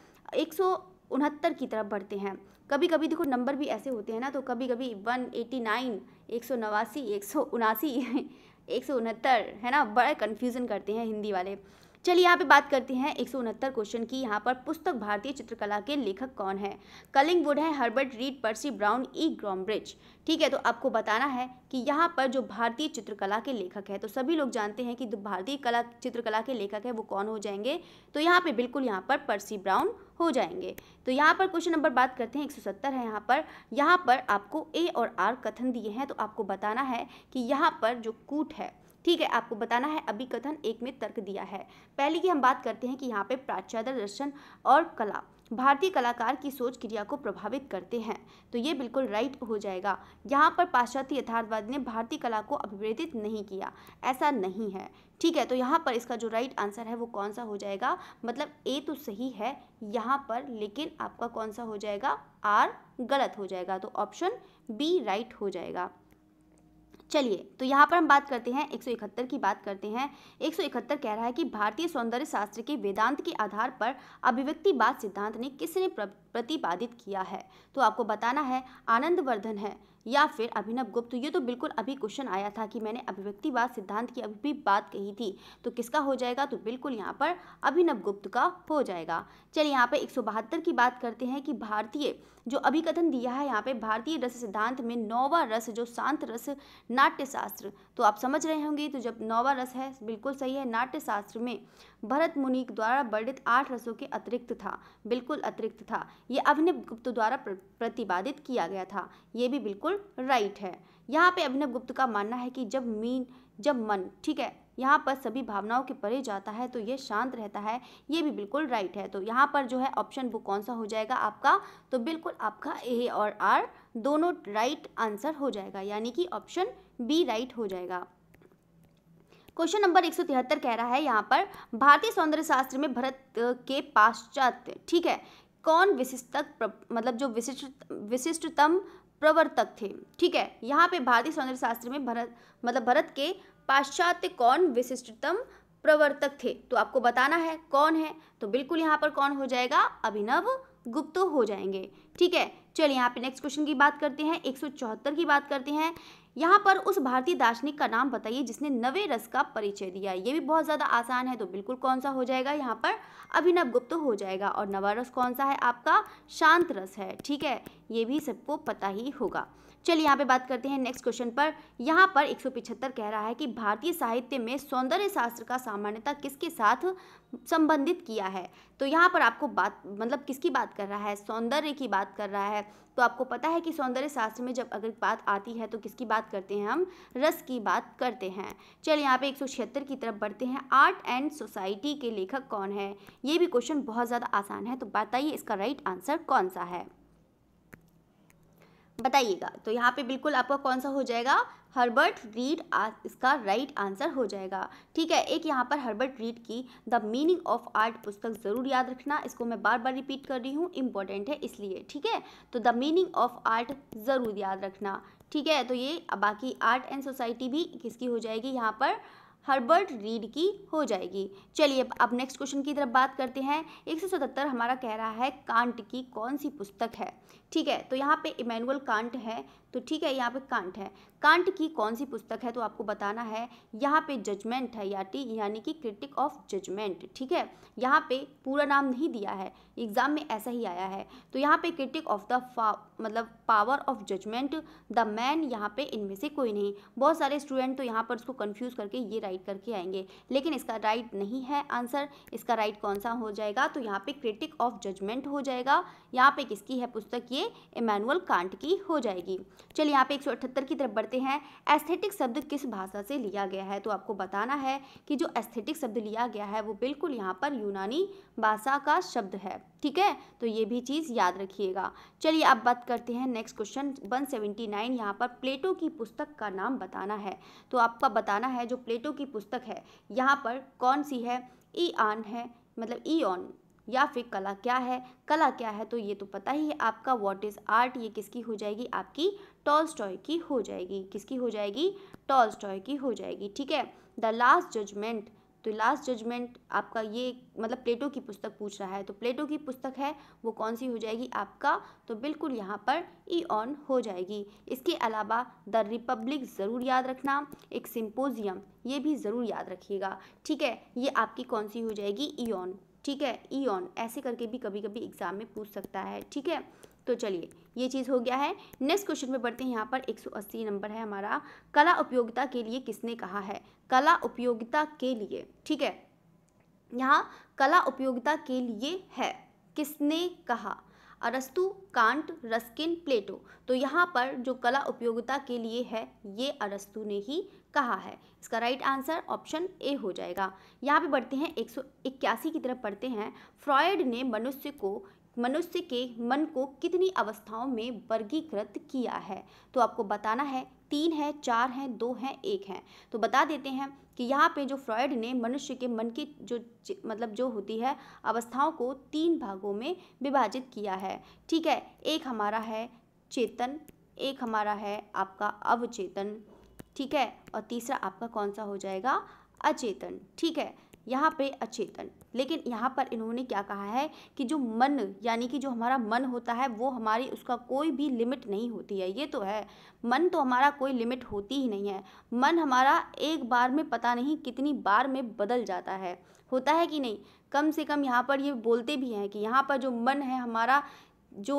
एक सौ उनहत्तर की तरफ बढ़ते हैं कभी कभी देखो नंबर भी ऐसे होते हैं ना तो कभी कभी वन एटी नाइन एक सौ नवासी एक सौ उनासी एक सौ उनहत्तर है ना बड़ा कन्फ्यूज़न करते हैं हिंदी वाले चलिए यहाँ पे बात करते हैं एक क्वेश्चन की यहाँ पर पुस्तक भारतीय चित्रकला के लेखक कौन है कलिंग वुड है Herbert Read Percy Brown E Gombrich ठीक है तो आपको बताना है कि यहाँ पर जो भारतीय चित्रकला के लेखक है तो सभी लोग जानते हैं कि भारतीय कला चित्रकला के लेखक है वो कौन हो जाएंगे तो यहाँ पे बिल्कुल यहाँ पर पर्सी ब्राउन हो जाएंगे तो यहाँ पर क्वेश्चन नंबर बात करते हैं 170 है यहाँ पर यहाँ पर आपको ए और आर कथन दिए हैं तो आपको बताना है कि यहाँ पर जो कूट है ठीक है आपको बताना है अभी कथन एक में तर्क दिया है पहले की हम बात करते हैं कि यहाँ पे प्राच्यदर दर्शन और कला भारतीय कलाकार की सोच क्रिया को प्रभावित करते हैं तो ये बिल्कुल राइट हो जाएगा यहाँ पर पाश्चात्य यथार्थवाद ने भारतीय कला को अभिप्रेरित नहीं किया ऐसा नहीं है ठीक है तो यहाँ पर इसका जो राइट आंसर है वो कौन सा हो जाएगा मतलब ए तो सही है यहाँ पर लेकिन आपका कौन सा हो जाएगा आर गलत हो जाएगा तो ऑप्शन बी राइट हो जाएगा चलिए तो यहाँ पर हम बात करते हैं 171 की बात करते हैं 171 कह रहा है कि भारतीय सौंदर्य शास्त्र के वेदांत के आधार पर अभिव्यक्तिवाद सिद्धांत ने किसने प्रतिपादित किया है तो आपको बताना है आनंदवर्धन है या फिर अभिनव गुप्त ये तो बिल्कुल अभी क्वेश्चन आया था कि मैंने अभिव्यक्तिवाद सिद्धांत की अभी भी बात कही थी तो किसका हो जाएगा तो बिल्कुल यहाँ पर अभिनव गुप्त का हो जाएगा चलिए यहाँ पर एक की बात करते हैं कि भारतीय जो अभिकथन दिया है यहाँ पे भारतीय रस सिद्धांत में नौवा रस जो शांत रस नाट्यशास्त्र तो आप समझ रहे होंगे तो जब नौवा रस है बिल्कुल सही है नाट्यशास्त्र में भरत मुनि द्वारा वर्णित आठ रसों के अतिरिक्त था बिल्कुल अतिरिक्त था ये अभिनव गुप्त द्वारा प्रतिपादित किया गया था ये भी बिल्कुल राइट है यहाँ पे अभिनव गुप्त का मानना है कि जब मीन जब मन ठीक है यहाँ पर सभी भावनाओं के परे जाता है तो ये शांत रहता है ये भी बिल्कुल राइट है तो यहाँ पर जो है ऑप्शन वो कौन सा हो जाएगा आपका तो बिल्कुल आपका ए और आर दोनों राइट आंसर हो जाएगा यानी कि ऑप्शन बी राइट हो जाएगा क्वेश्चन नंबर एक कह रहा है यहाँ पर भारतीय सौंदर्य शास्त्र में भरत के पाश्चात्य ठीक है कौन विशिष्टक मतलब जो विशिष्ट विशिष्टतम प्रवर्तक थे ठीक है यहाँ पे भारतीय सौंदर्य शास्त्र में भरत मतलब भरत के पाश्चात्य कौन विशिष्टतम प्रवर्तक थे तो आपको बताना है कौन है तो बिल्कुल यहाँ पर कौन हो जाएगा अभिनव गुप्त हो जाएंगे ठीक है चलिए यहाँ पे नेक्स्ट क्वेश्चन की बात करते हैं एक की बात करते हैं यहाँ पर उस भारतीय दार्शनिक का नाम बताइए जिसने नवे रस का परिचय दिया ये भी बहुत ज़्यादा आसान है तो बिल्कुल कौन सा हो जाएगा यहाँ पर अभिनव गुप्त हो जाएगा और नवा रस कौन सा है आपका शांत रस है ठीक है ये भी सबको पता ही होगा चलिए यहाँ पे बात करते हैं नेक्स्ट क्वेश्चन पर यहाँ पर एक कह रहा है कि भारतीय साहित्य में सौंदर्य शास्त्र का सामान्यता किसके साथ संबंधित किया है तो यहाँ पर आपको बात मतलब किसकी बात कर रहा है सौंदर्य की बात कर रहा है तो आपको पता है कि सौंदर्य शास्त्र में जब अगर बात आती है तो किसकी बात करते हैं हम रस की बात करते हैं चलिए यहाँ पे एक की तरफ बढ़ते हैं आर्ट एंड सोसाइटी के लेखक कौन है ये भी क्वेश्चन बहुत ज़्यादा आसान है तो बताइए इसका राइट आंसर कौन सा है बताइएगा तो यहाँ पे बिल्कुल आपका कौन सा हो जाएगा हर्बर्ट रीड इसका राइट आंसर हो जाएगा ठीक है एक यहाँ पर हर्बर्ट रीड की द मीनिंग ऑफ आर्ट पुस्तक ज़रूर याद रखना इसको मैं बार बार रिपीट कर रही हूँ इंपॉर्टेंट है इसलिए ठीक है तो द मीनिंग ऑफ आर्ट ज़रूर याद रखना ठीक है तो ये बाकी आर्ट एंड सोसाइटी भी किसकी हो जाएगी यहाँ पर हर्बर्ट रीड की हो जाएगी चलिए अब अब नेक्स्ट क्वेश्चन की तरफ बात करते हैं एक सौ सतहत्तर हमारा कह रहा है कांट की कौन सी पुस्तक है ठीक है तो यहाँ पे इमैनुअल कांट है तो ठीक है यहाँ पे कांट है कांट की कौन सी पुस्तक है तो आपको बताना है यहाँ पे जजमेंट है टी यानी कि क्रिटिक ऑफ जजमेंट ठीक है यहाँ पे पूरा नाम नहीं दिया है एग्ज़ाम में ऐसा ही आया है तो यहाँ पे क्रिटिक ऑफ द मतलब power of judgement the man यहाँ पे इनमें से कोई नहीं बहुत सारे स्टूडेंट तो यहाँ पर उसको कन्फ्यूज़ करके ये राइट करके आएंगे लेकिन इसका राइट नहीं है आंसर इसका राइट कौन सा हो जाएगा तो यहाँ पे क्रिटिक ऑफ जजमेंट हो जाएगा यहाँ पे किसकी है पुस्तक ये में इमानुअल कांट की हो जाएगी चलिए यहाँ पे 178 की तरफ बढ़ते हैं एस्थेटिक शब्द किस भाषा से लिया गया है तो आपको बताना है कि जो एस्थेटिक शब्द लिया गया है वो बिल्कुल यहाँ पर यूनानी भाषा का शब्द है ठीक है तो ये भी चीज़ याद रखिएगा चलिए अब बात करते हैं नेक्स्ट क्वेश्चन 179 सेवेंटी यहाँ पर प्लेटो की पुस्तक का नाम बताना है तो आपका बताना है जो प्लेटो की पुस्तक है यहाँ पर कौन सी है ई आन है मतलब ई ऑन या फिर कला क्या है कला क्या है तो ये तो पता ही है आपका व्हाट इज़ आर्ट ये किसकी हो जाएगी आपकी टॉल स्टॉय की हो जाएगी किसकी हो जाएगी स्टॉय की हो जाएगी ठीक है द लास्ट जजमेंट तो लास्ट जजमेंट आपका ये मतलब प्लेटो की पुस्तक पूछ रहा है तो प्लेटो की पुस्तक है वो कौन सी हो जाएगी आपका तो बिल्कुल यहाँ पर ई ऑन हो जाएगी इसके अलावा द रिपब्लिक ज़रूर याद रखना एक सिंपोजियम ये भी ज़रूर याद रखिएगा ठीक है ये आपकी कौन सी हो जाएगी ई ऑन ठीक है ई e ऑन ऐसे करके भी कभी कभी एग्जाम में पूछ सकता है ठीक है तो चलिए ये चीज़ हो गया है नेक्स्ट क्वेश्चन में बढ़ते हैं यहाँ पर 180 नंबर है हमारा कला उपयोगिता के लिए किसने कहा है कला उपयोगिता के लिए ठीक है यहाँ कला उपयोगिता के लिए है किसने कहा अरस्तु कांट रस्किन प्लेटो तो यहाँ पर जो कला उपयोगिता के लिए है ये अरस्तु ने ही कहा है इसका राइट आंसर ऑप्शन ए हो जाएगा यहाँ पे बढ़ते हैं एक की तरफ पढ़ते हैं फ्रॉयड ने मनुष्य को मनुष्य के मन को कितनी अवस्थाओं में वर्गीकृत किया है तो आपको बताना है तीन है चार हैं दो हैं एक हैं तो बता देते हैं कि यहाँ पे जो फ्रॉयड ने मनुष्य के मन की जो मतलब जो होती है अवस्थाओं को तीन भागों में विभाजित किया है ठीक है एक हमारा है चेतन एक हमारा है आपका अवचेतन ठीक है और तीसरा आपका कौन सा हो जाएगा अचेतन ठीक है यहाँ पे अचेतन लेकिन यहाँ पर इन्होंने क्या कहा है कि जो मन यानी कि जो हमारा मन होता है वो हमारी उसका कोई भी लिमिट नहीं होती है ये तो है मन तो हमारा कोई लिमिट होती ही नहीं है मन हमारा एक बार में पता नहीं कितनी बार में बदल जाता है होता है कि नहीं कम से कम यहाँ पर ये बोलते भी हैं कि यहाँ पर जो मन है हमारा जो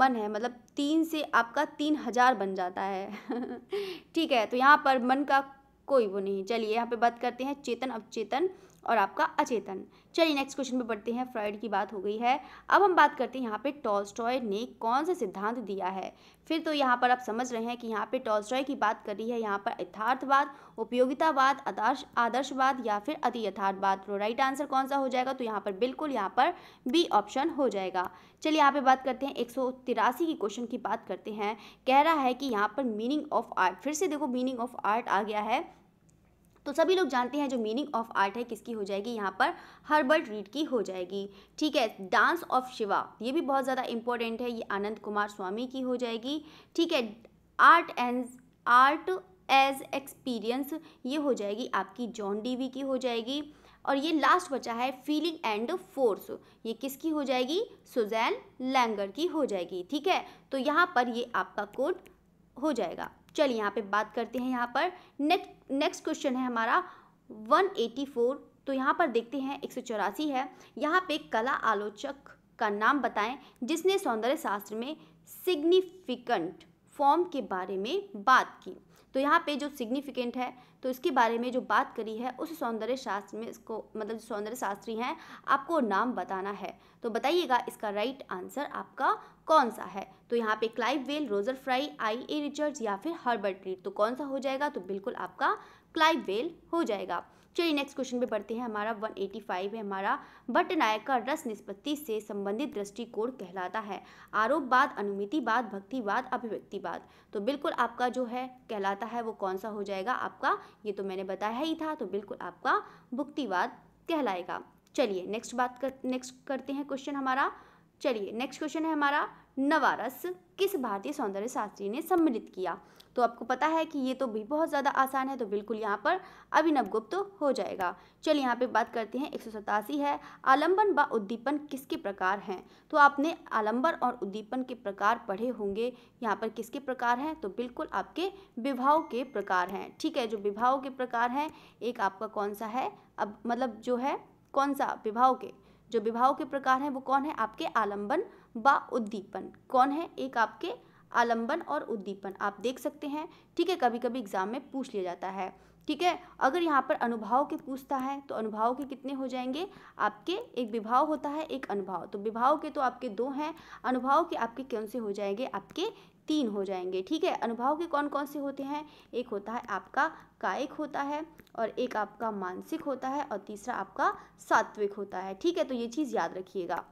मन है मतलब तीन से आपका तीन हज़ार बन जाता है ठीक है तो यहाँ पर मन का कोई वो नहीं चलिए यहाँ पे बात करते हैं चेतन अवचेतन और आपका अचेतन चलिए नेक्स्ट क्वेश्चन पे बढ़ते हैं फ्रॉइड की बात हो गई है अब हम बात करते हैं यहाँ पे टॉल्स्टॉय ने कौन सा सिद्धांत दिया है फिर तो यहाँ पर आप समझ रहे हैं कि यहाँ पे टॉल्स्टॉय की बात कर रही है यहाँ पर यथार्थवाद उपयोगितावाद आदर्श आदर्शवाद या फिर अति यथार्थवाद तो राइट आंसर कौन सा हो जाएगा तो यहाँ पर बिल्कुल यहाँ पर बी ऑप्शन हो जाएगा चलिए यहाँ पर बात करते हैं एक की क्वेश्चन की बात करते हैं कह रहा है कि यहाँ पर मीनिंग ऑफ आर्ट फिर से देखो मीनिंग ऑफ आर्ट आ गया है तो सभी लोग जानते हैं जो मीनिंग ऑफ आर्ट है किसकी हो जाएगी यहाँ पर हर्बर्ट रीड की हो जाएगी ठीक है डांस ऑफ शिवा ये भी बहुत ज़्यादा इंपॉर्टेंट है ये आनंद कुमार स्वामी की हो जाएगी ठीक है art and art as experience ये हो जाएगी आपकी जॉन डीवी की हो जाएगी और ये लास्ट बचा है फीलिंग एंड फोर्स ये किसकी हो जाएगी सुजैन लैंगर की हो जाएगी ठीक है तो यहाँ पर ये आपका कोड हो जाएगा चलिए यहाँ पे बात करते हैं यहाँ पर नेक्स्ट नेक्स्ट क्वेश्चन है हमारा 184 तो यहाँ पर देखते हैं एक है यहाँ पे कला आलोचक का नाम बताएं जिसने सौंदर्य शास्त्र में सिग्निफिकेंट फॉर्म के बारे में बात की तो यहाँ पे जो सिग्निफिकेंट है तो इसके बारे में जो बात करी है उस सौंदर्य शास्त्र में इसको मतलब सौंदर्य शास्त्री हैं आपको नाम बताना है तो बताइएगा इसका राइट आंसर आपका कौन सा है तो यहाँ पे Clive Bell Roger Fry I A Richards या फिर हर्बर्ट रीड तो कौन सा हो जाएगा तो बिल्कुल आपका क्लाइव वेल हो जाएगा चलिए नेक्स्ट क्वेश्चन पे बढ़ते हैं हमारा 185 है हमारा बट नायक का रस निष्पत्ति से संबंधित दृष्टिकोण कहलाता है आरोपवाद अनुमितिवाद भक्तिवाद अभिव्यक्तिवाद तो बिल्कुल आपका जो है कहलाता है वो कौन सा हो जाएगा आपका ये तो मैंने बताया ही था तो बिल्कुल आपका भुक्तिवाद कहलाएगा चलिए नेक्स्ट बात कर नेक्स्ट करते हैं क्वेश्चन हमारा चलिए नेक्स्ट क्वेश्चन है हमारा नवारस किस भारतीय सौंदर्य शास्त्री ने सम्मिलित किया तो आपको पता है कि ये तो भी बहुत ज़्यादा आसान है तो बिल्कुल यहाँ पर अभिनव गुप्त तो हो जाएगा चलिए यहाँ पे बात करते हैं एक है आलम्बन व उद्दीपन किसके प्रकार हैं तो आपने आलम्बन और उद्दीपन के प्रकार पढ़े होंगे यहाँ पर किसके प्रकार हैं तो बिल्कुल आपके विभाव के प्रकार हैं ठीक है जो विभाव के प्रकार हैं एक आपका कौन सा है अब मतलब जो है कौन सा विभाव के जो विभाव के प्रकार हैं वो कौन है आपके आलम्बन व उद्दीपन कौन है एक आपके आलम्बन और उद्दीपन आप देख सकते हैं ठीक है कभी कभी एग्जाम में पूछ लिया जाता है ठीक है अगर यहाँ पर अनुभाव के पूछता है तो अनुभाव के कितने हो जाएंगे आपके एक विभाव होता है एक अनुभाव तो विभाव के तो आपके दो हैं अनुभाव के आपके कौन से हो जाएंगे आपके तीन हो जाएंगे ठीक है अनुभाव के कौन कौन से होते हैं एक होता है आपका कायिक होता है और एक आपका मानसिक होता है और तीसरा आपका सात्विक होता है ठीक है तो ये चीज़ याद रखिएगा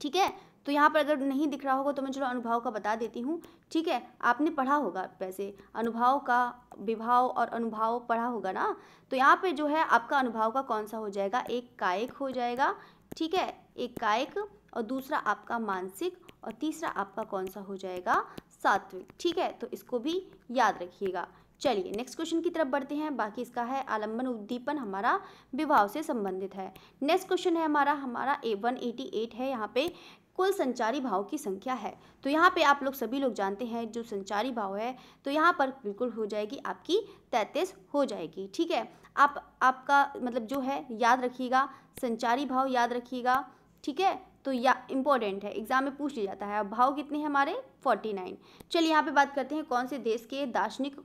ठीक है तो यहाँ पर अगर नहीं दिख रहा होगा तो मैं चलो अनुभाव का बता देती हूँ ठीक है आपने पढ़ा होगा वैसे अनुभाव का विभाव और अनुभाव पढ़ा होगा ना तो यहाँ पे जो है आपका अनुभाव का कौन सा हो जाएगा एक कायक हो जाएगा ठीक है एक कायक और दूसरा आपका मानसिक और तीसरा आपका कौन सा हो जाएगा सात्विक ठीक है तो इसको भी याद रखिएगा चलिए नेक्स्ट क्वेश्चन की तरफ बढ़ते हैं बाकी इसका है आलम्बन उद्दीपन हमारा विभाव से संबंधित है नेक्स्ट क्वेश्चन है हमारा हमारा ए वन एटी एट है यहाँ पे कुल संचारी भाव की संख्या है तो यहाँ पे आप लोग सभी लोग जानते हैं जो संचारी भाव है तो यहाँ पर बिल्कुल हो जाएगी आपकी तैंतीस हो जाएगी ठीक है आप आपका मतलब जो है याद रखिएगा संचारी भाव याद रखिएगा ठीक है तो या इम्पॉर्टेंट है एग्जाम में पूछ लिया जाता है अब भाव कितने हैं हमारे 49 चलिए यहाँ पे बात करते हैं कौन से देश के दार्शनिक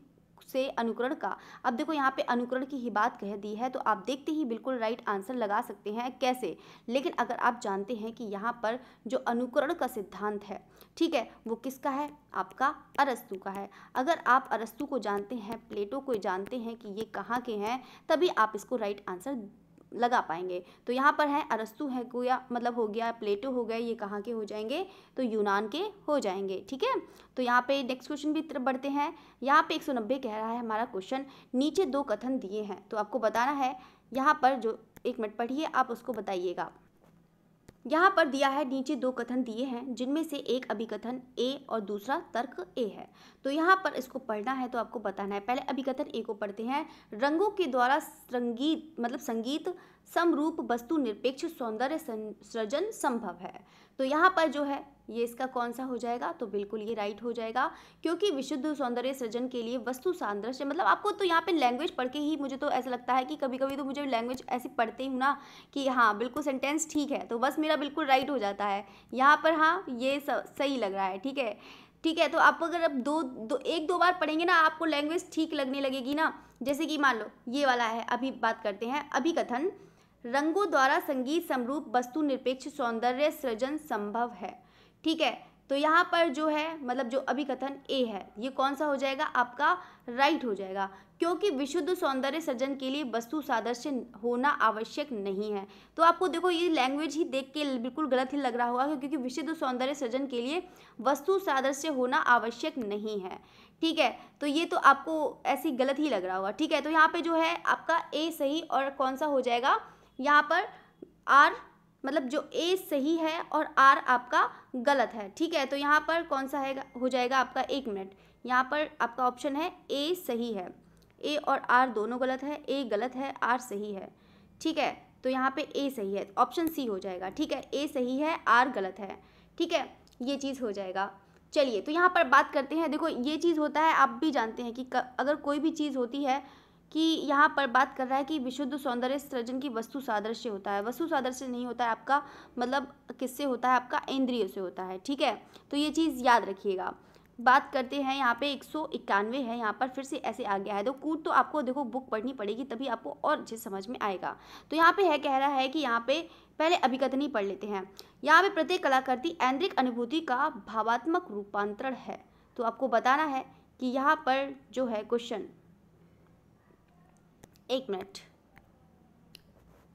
से अनुकरण का अब देखो यहाँ पे अनुकरण की ही बात कह दी है तो आप देखते ही बिल्कुल राइट आंसर लगा सकते हैं कैसे लेकिन अगर आप जानते हैं कि यहाँ पर जो अनुकरण का सिद्धांत है ठीक है वो किसका है आपका अरस्तु का है अगर आप अरस्तु को जानते हैं प्लेटो को जानते हैं कि ये कहाँ के हैं तभी आप इसको राइट आंसर लगा पाएंगे तो यहाँ पर है अरस्तु है गोया मतलब हो गया प्लेटो हो गए ये कहाँ के हो जाएंगे तो यूनान के हो जाएंगे ठीक है तो यहाँ पे नेक्स्ट क्वेश्चन भी तरफ बढ़ते हैं यहाँ पे 190 कह रहा है हमारा क्वेश्चन नीचे दो कथन दिए हैं तो आपको बताना है यहाँ पर जो एक मिनट पढ़िए आप उसको बताइएगा यहाँ पर दिया है नीचे दो कथन दिए हैं जिनमें से एक अभिकथन ए और दूसरा तर्क ए है तो यहाँ पर इसको पढ़ना है तो आपको बताना है पहले अभिकथन ए को पढ़ते हैं रंगों के द्वारा संगीत मतलब संगीत समरूप वस्तु निरपेक्ष सौंदर्य सृजन संभव है तो यहाँ पर जो है ये इसका कौन सा हो जाएगा तो बिल्कुल ये राइट हो जाएगा क्योंकि विशुद्ध सौंदर्य सृजन के लिए वस्तु सादृश्य मतलब आपको तो यहाँ पे लैंग्वेज पढ़ के ही मुझे तो ऐसा लगता है कि कभी कभी तो मुझे लैंग्वेज ऐसी पढ़ते ही ना कि हाँ बिल्कुल सेंटेंस ठीक है तो बस मेरा बिल्कुल राइट हो जाता है यहाँ पर हाँ ये सही लग रहा है ठीक है ठीक है तो आप अगर अब दो, दो एक दो बार पढ़ेंगे ना आपको लैंग्वेज ठीक लगने लगेगी ना जैसे कि मान लो ये वाला है अभी बात करते हैं अभी कथन रंगों द्वारा संगीत समरूप वस्तु निरपेक्ष सौंदर्य सृजन संभव है ठीक है तो यहाँ पर जो है मतलब जो अभी कथन ए है ये कौन सा हो जाएगा आपका राइट हो जाएगा क्योंकि विशुद्ध सौंदर्य सर्जन के लिए वस्तु सादृश्य होना आवश्यक नहीं है तो आपको देखो ये लैंग्वेज ही देख के बिल्कुल गलत ही लग रहा होगा क्योंकि विशुद्ध सौंदर्य सर्जन के लिए वस्तु सादृश्य होना आवश्यक नहीं है ठीक है तो ये तो आपको ऐसी गलत ही लग रहा होगा ठीक है तो यहाँ पर जो है आपका ए सही और कौन सा हो जाएगा यहाँ पर आर मतलब जो ए सही है और आर आपका गलत है ठीक है तो यहाँ पर कौन सा है हो जाएगा आपका एक मिनट यहाँ पर आपका ऑप्शन है ए सही है ए और आर दोनों गलत है ए गलत है आर सही है ठीक है तो यहाँ पे ए सही है ऑप्शन सी हो जाएगा ठीक है ए सही है आर गलत है ठीक है ये चीज़ हो जाएगा चलिए तो यहाँ पर बात करते हैं देखो ये चीज़ होता है आप भी जानते हैं कि अगर कोई भी चीज़ होती है कि यहाँ पर बात कर रहा है कि विशुद्ध सौंदर्य सृजन की वस्तु सादृश्य होता है वस्तु सादृश्य नहीं होता है आपका मतलब किससे होता है आपका इंद्रिय से होता है ठीक है तो ये चीज़ याद रखिएगा बात करते हैं यहाँ पे एक सौ इक्यानवे है यहाँ पर फिर से ऐसे आ गया है तो कूद तो आपको देखो बुक पढ़नी पड़ेगी तभी आपको और अच्छे समझ में आएगा तो यहाँ पे है कह रहा है कि यहाँ पे पहले अभिकथनी पढ़ लेते हैं यहाँ पे प्रत्येक कलाकृति ऐन्द्रिक अनुभूति का भावात्मक रूपांतरण है तो आपको बताना है कि यहाँ पर जो है क्वेश्चन एक मिनट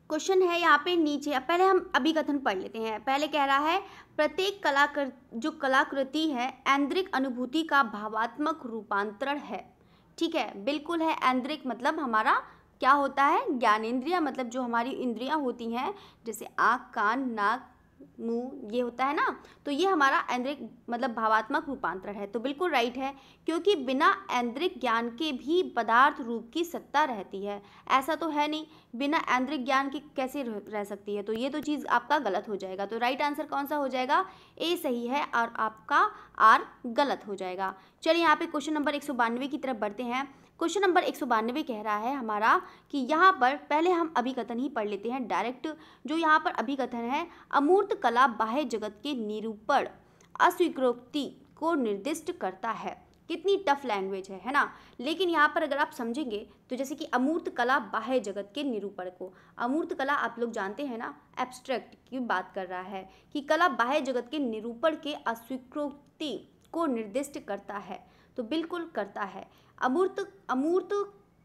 क्वेश्चन है यहाँ पे नीचे पहले हम अभी कथन पढ़ लेते हैं पहले कह रहा है प्रत्येक कलाकृ जो कलाकृति है ऐन्द्रिक अनुभूति का भावात्मक रूपांतरण है ठीक है बिल्कुल है ऐन्द्रिक मतलब हमारा क्या होता है ज्ञानेन्द्रिया मतलब जो हमारी इंद्रियां होती हैं जैसे आँख कान नाक नू ये होता है ना तो ये हमारा ऐन्द्रिक मतलब भावात्मक रूपांतरण है तो बिल्कुल राइट है क्योंकि बिना ऐन्द्रिक ज्ञान के भी पदार्थ रूप की सत्ता रहती है ऐसा तो है नहीं बिना ऐन्द्रिक ज्ञान के कैसे रह सकती है तो ये तो चीज़ आपका गलत हो जाएगा तो राइट आंसर कौन सा हो जाएगा ए सही है और आपका आर गलत हो जाएगा चलिए यहाँ पे क्वेश्चन नंबर एक की तरफ बढ़ते हैं क्वेश्चन नंबर एक सौ कह रहा है हमारा कि यहाँ पर पहले हम अभिकथन ही पढ़ लेते हैं डायरेक्ट जो यहाँ पर अभिकथन है अमूर्त कला बाह्य जगत के निरूपण अस्वीकृति को निर्दिष्ट करता है कितनी टफ लैंग्वेज है है ना लेकिन यहाँ पर अगर आप समझेंगे तो जैसे कि अमूर्त कला बाह्य जगत के निरूपण को अमूर्त कला आप लोग जानते हैं ना एब्स्ट्रैक्ट की बात कर रहा है कि कला बाह्य जगत के निरूपण के अस्वीकृति को निर्दिष्ट करता है तो बिल्कुल करता है अमूर्त अमूर्त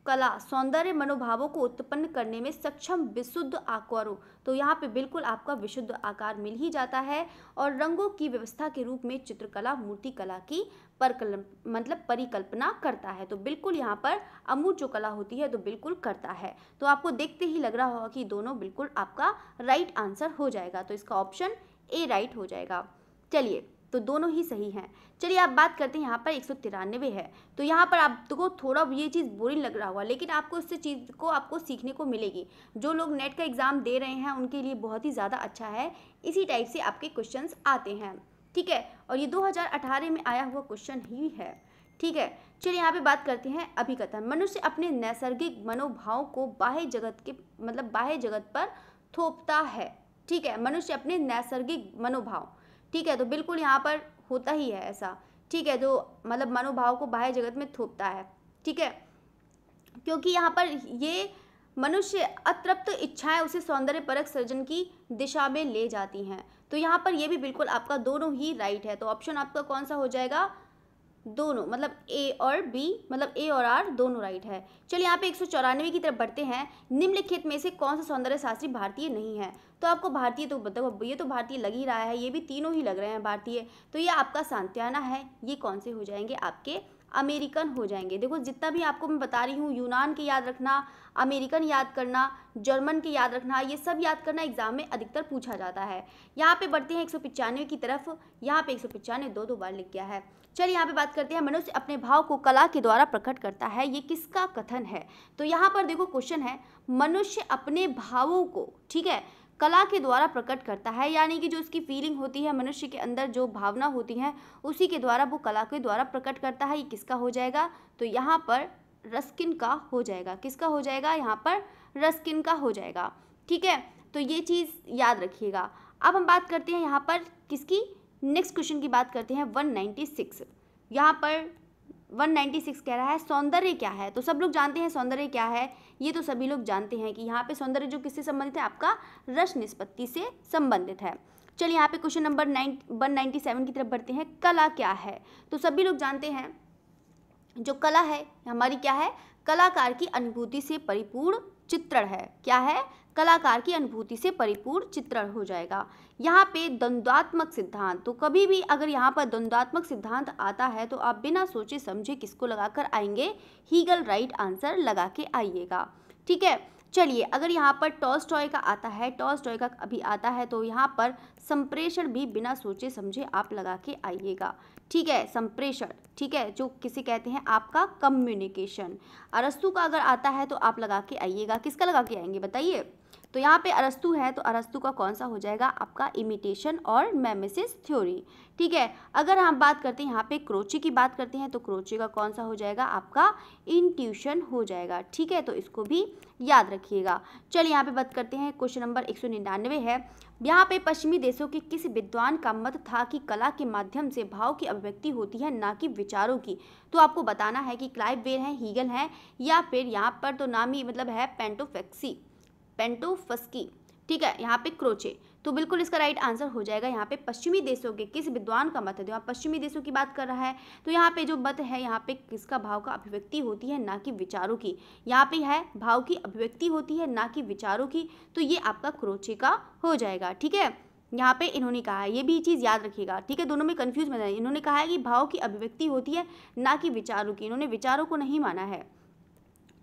कला सौंदर्य मनोभावों को उत्पन्न करने में सक्षम विशुद्ध आकारों तो यहाँ पे बिल्कुल आपका विशुद्ध आकार मिल ही जाता है और रंगों की व्यवस्था के रूप में चित्रकला मूर्ति कला की परकल मतलब परिकल्पना करता है तो बिल्कुल यहाँ पर अमूर जो कला होती है तो बिल्कुल करता है तो आपको देखते ही लग रहा होगा कि दोनों बिल्कुल आपका राइट आंसर हो जाएगा तो इसका ऑप्शन ए राइट हो जाएगा चलिए तो दोनों ही सही हैं चलिए आप बात करते हैं यहाँ पर एक सौ तिरानवे है तो यहाँ पर आपको तो थोड़ा ये चीज़ बोरिंग लग रहा होगा लेकिन आपको इससे चीज़ को आपको सीखने को मिलेगी जो लोग नेट का एग्ज़ाम दे रहे हैं उनके लिए बहुत ही ज़्यादा अच्छा है इसी टाइप से आपके क्वेश्चन आते हैं ठीक है और ये दो में आया हुआ क्वेश्चन ही है ठीक है चलिए यहाँ पे बात करते हैं अभिकथन मनुष्य अपने नैसर्गिक मनोभाव को बाह्य जगत के मतलब बाह्य जगत पर थोपता है ठीक है मनुष्य अपने नैसर्गिक मनोभाव ठीक है तो बिल्कुल यहाँ पर होता ही है ऐसा ठीक है जो मतलब मनोभाव को बाह्य जगत में थोपता है ठीक है क्योंकि यहाँ पर ये मनुष्य अतृप्त इच्छाएं उसे सौंदर्य परक सृजन की दिशा में ले जाती हैं तो यहाँ पर ये भी बिल्कुल आपका दोनों ही राइट है तो ऑप्शन आपका कौन सा हो जाएगा दोनों मतलब ए और बी मतलब ए और आर दोनों राइट है चलिए यहाँ पे एक की तरफ बढ़ते हैं निम्नलिखित में से कौन सा सौंदर्य शास्त्री भारतीय नहीं है तो आपको भारतीय तो मतलब ये तो भारतीय लग ही रहा है ये भी तीनों ही लग रहे हैं भारतीय तो ये आपका सांत्याना है ये कौन से हो जाएंगे आपके अमेरिकन हो जाएंगे देखो जितना भी आपको मैं बता रही हूँ यूनान के याद रखना अमेरिकन याद करना जर्मन के याद रखना ये सब याद करना एग्जाम में अधिकतर पूछा जाता है यहाँ पे बढ़ते हैं एक सौ की तरफ यहाँ पे एक सौ दो दो बार लिख गया है चलिए यहाँ पे बात करते हैं मनुष्य अपने भाव को कला के द्वारा प्रकट करता है ये किसका कथन है तो यहाँ पर देखो क्वेश्चन है मनुष्य अपने भावों को ठीक है कला के द्वारा प्रकट करता है यानी कि जो उसकी फीलिंग होती है मनुष्य के अंदर जो भावना होती है उसी के द्वारा वो कला के द्वारा प्रकट करता है ये किसका हो जाएगा तो यहाँ पर रस्किन का हो जाएगा किसका हो जाएगा यहाँ पर रस्किन का हो जाएगा ठीक है तो ये चीज़ याद रखिएगा अब हम बात करते हैं यहाँ पर किसकी नेक्स्ट क्वेश्चन की बात करते हैं 196 यहाँ पर 196 कह रहा है सौंदर्य क्या है तो सब लोग जानते हैं सौंदर्य क्या है ये तो सभी लोग जानते हैं कि यहाँ पे सौंदर्य जो किससे संबंधित है आपका रस निष्पत्ति से संबंधित है चलिए यहाँ पे question number nine one ninety seven की तरफ बढ़ते हैं कला क्या है तो सभी लोग जानते हैं जो कला है हमारी क्या है कलाकार की अनुभूति से परिपूर्ण चित्रण है क्या है कलाकार की अनुभूति से परिपूर्ण चित्रण हो जाएगा यहाँ पे द्वंद्वात्मक सिद्धांत तो कभी भी अगर यहाँ पर द्वंद्वात्मक सिद्धांत आता है तो आप बिना सोचे समझे किसको लगाकर आएंगे हीगल राइट आंसर लगा के आइएगा ठीक है चलिए अगर यहाँ पर टॉस टॉय का आता है टॉस टॉय का अभी आता है तो यहाँ पर संप्रेषण भी बिना सोचे समझे आप लगा के आइएगा ठीक है संप्रेषण ठीक है जो किसे कहते हैं आपका कम्युनिकेशन अरस्तु का अगर आता है तो आप लगा के आइएगा किसका लगा के आएंगे बताइए तो यहाँ पे अरस्तु है तो अरस्तु का कौन सा हो जाएगा आपका इमिटेशन और मेमेसिस थ्योरी ठीक है अगर हम बात करते हैं यहाँ पे क्रोचे की बात करते हैं तो क्रोचे का कौन सा हो जाएगा आपका इंट्यूशन हो जाएगा ठीक है तो इसको भी याद रखिएगा चलिए यहाँ पे बात करते हैं क्वेश्चन नंबर एक है यहाँ पे पश्चिमी देशों के किस विद्वान का मत था कि कला के माध्यम से भाव की अभिव्यक्ति होती है ना कि विचारों की तो आपको बताना है कि क्लाइव वेर है हीगल हैं या फिर यहाँ पर तो नाम ही मतलब है पेंटोफेक्सी पेंटोफस्की ठीक है यहाँ पे क्रोचे तो बिल्कुल इसका राइट आंसर हो जाएगा यहाँ पे पश्चिमी देशों के किस विद्वान का मत है तो यहाँ पश्चिमी देशों की बात कर रहा है तो यहाँ पे जो मत है यहाँ पे किसका भाव का अभिव्यक्ति होती है ना कि विचारों की यहाँ पे है भाव की अभिव्यक्ति होती है ना कि विचारों की तो ये आपका क्रोचे का हो जाएगा ठीक है यहाँ पे इन्होंने कहा है ये भी चीज़ याद रखिएगा ठीक है दोनों में कन्फ्यूज बना इन्होंने कहा है कि भाव की अभिव्यक्ति होती है ना कि विचारों की इन्होंने विचारों को नहीं माना है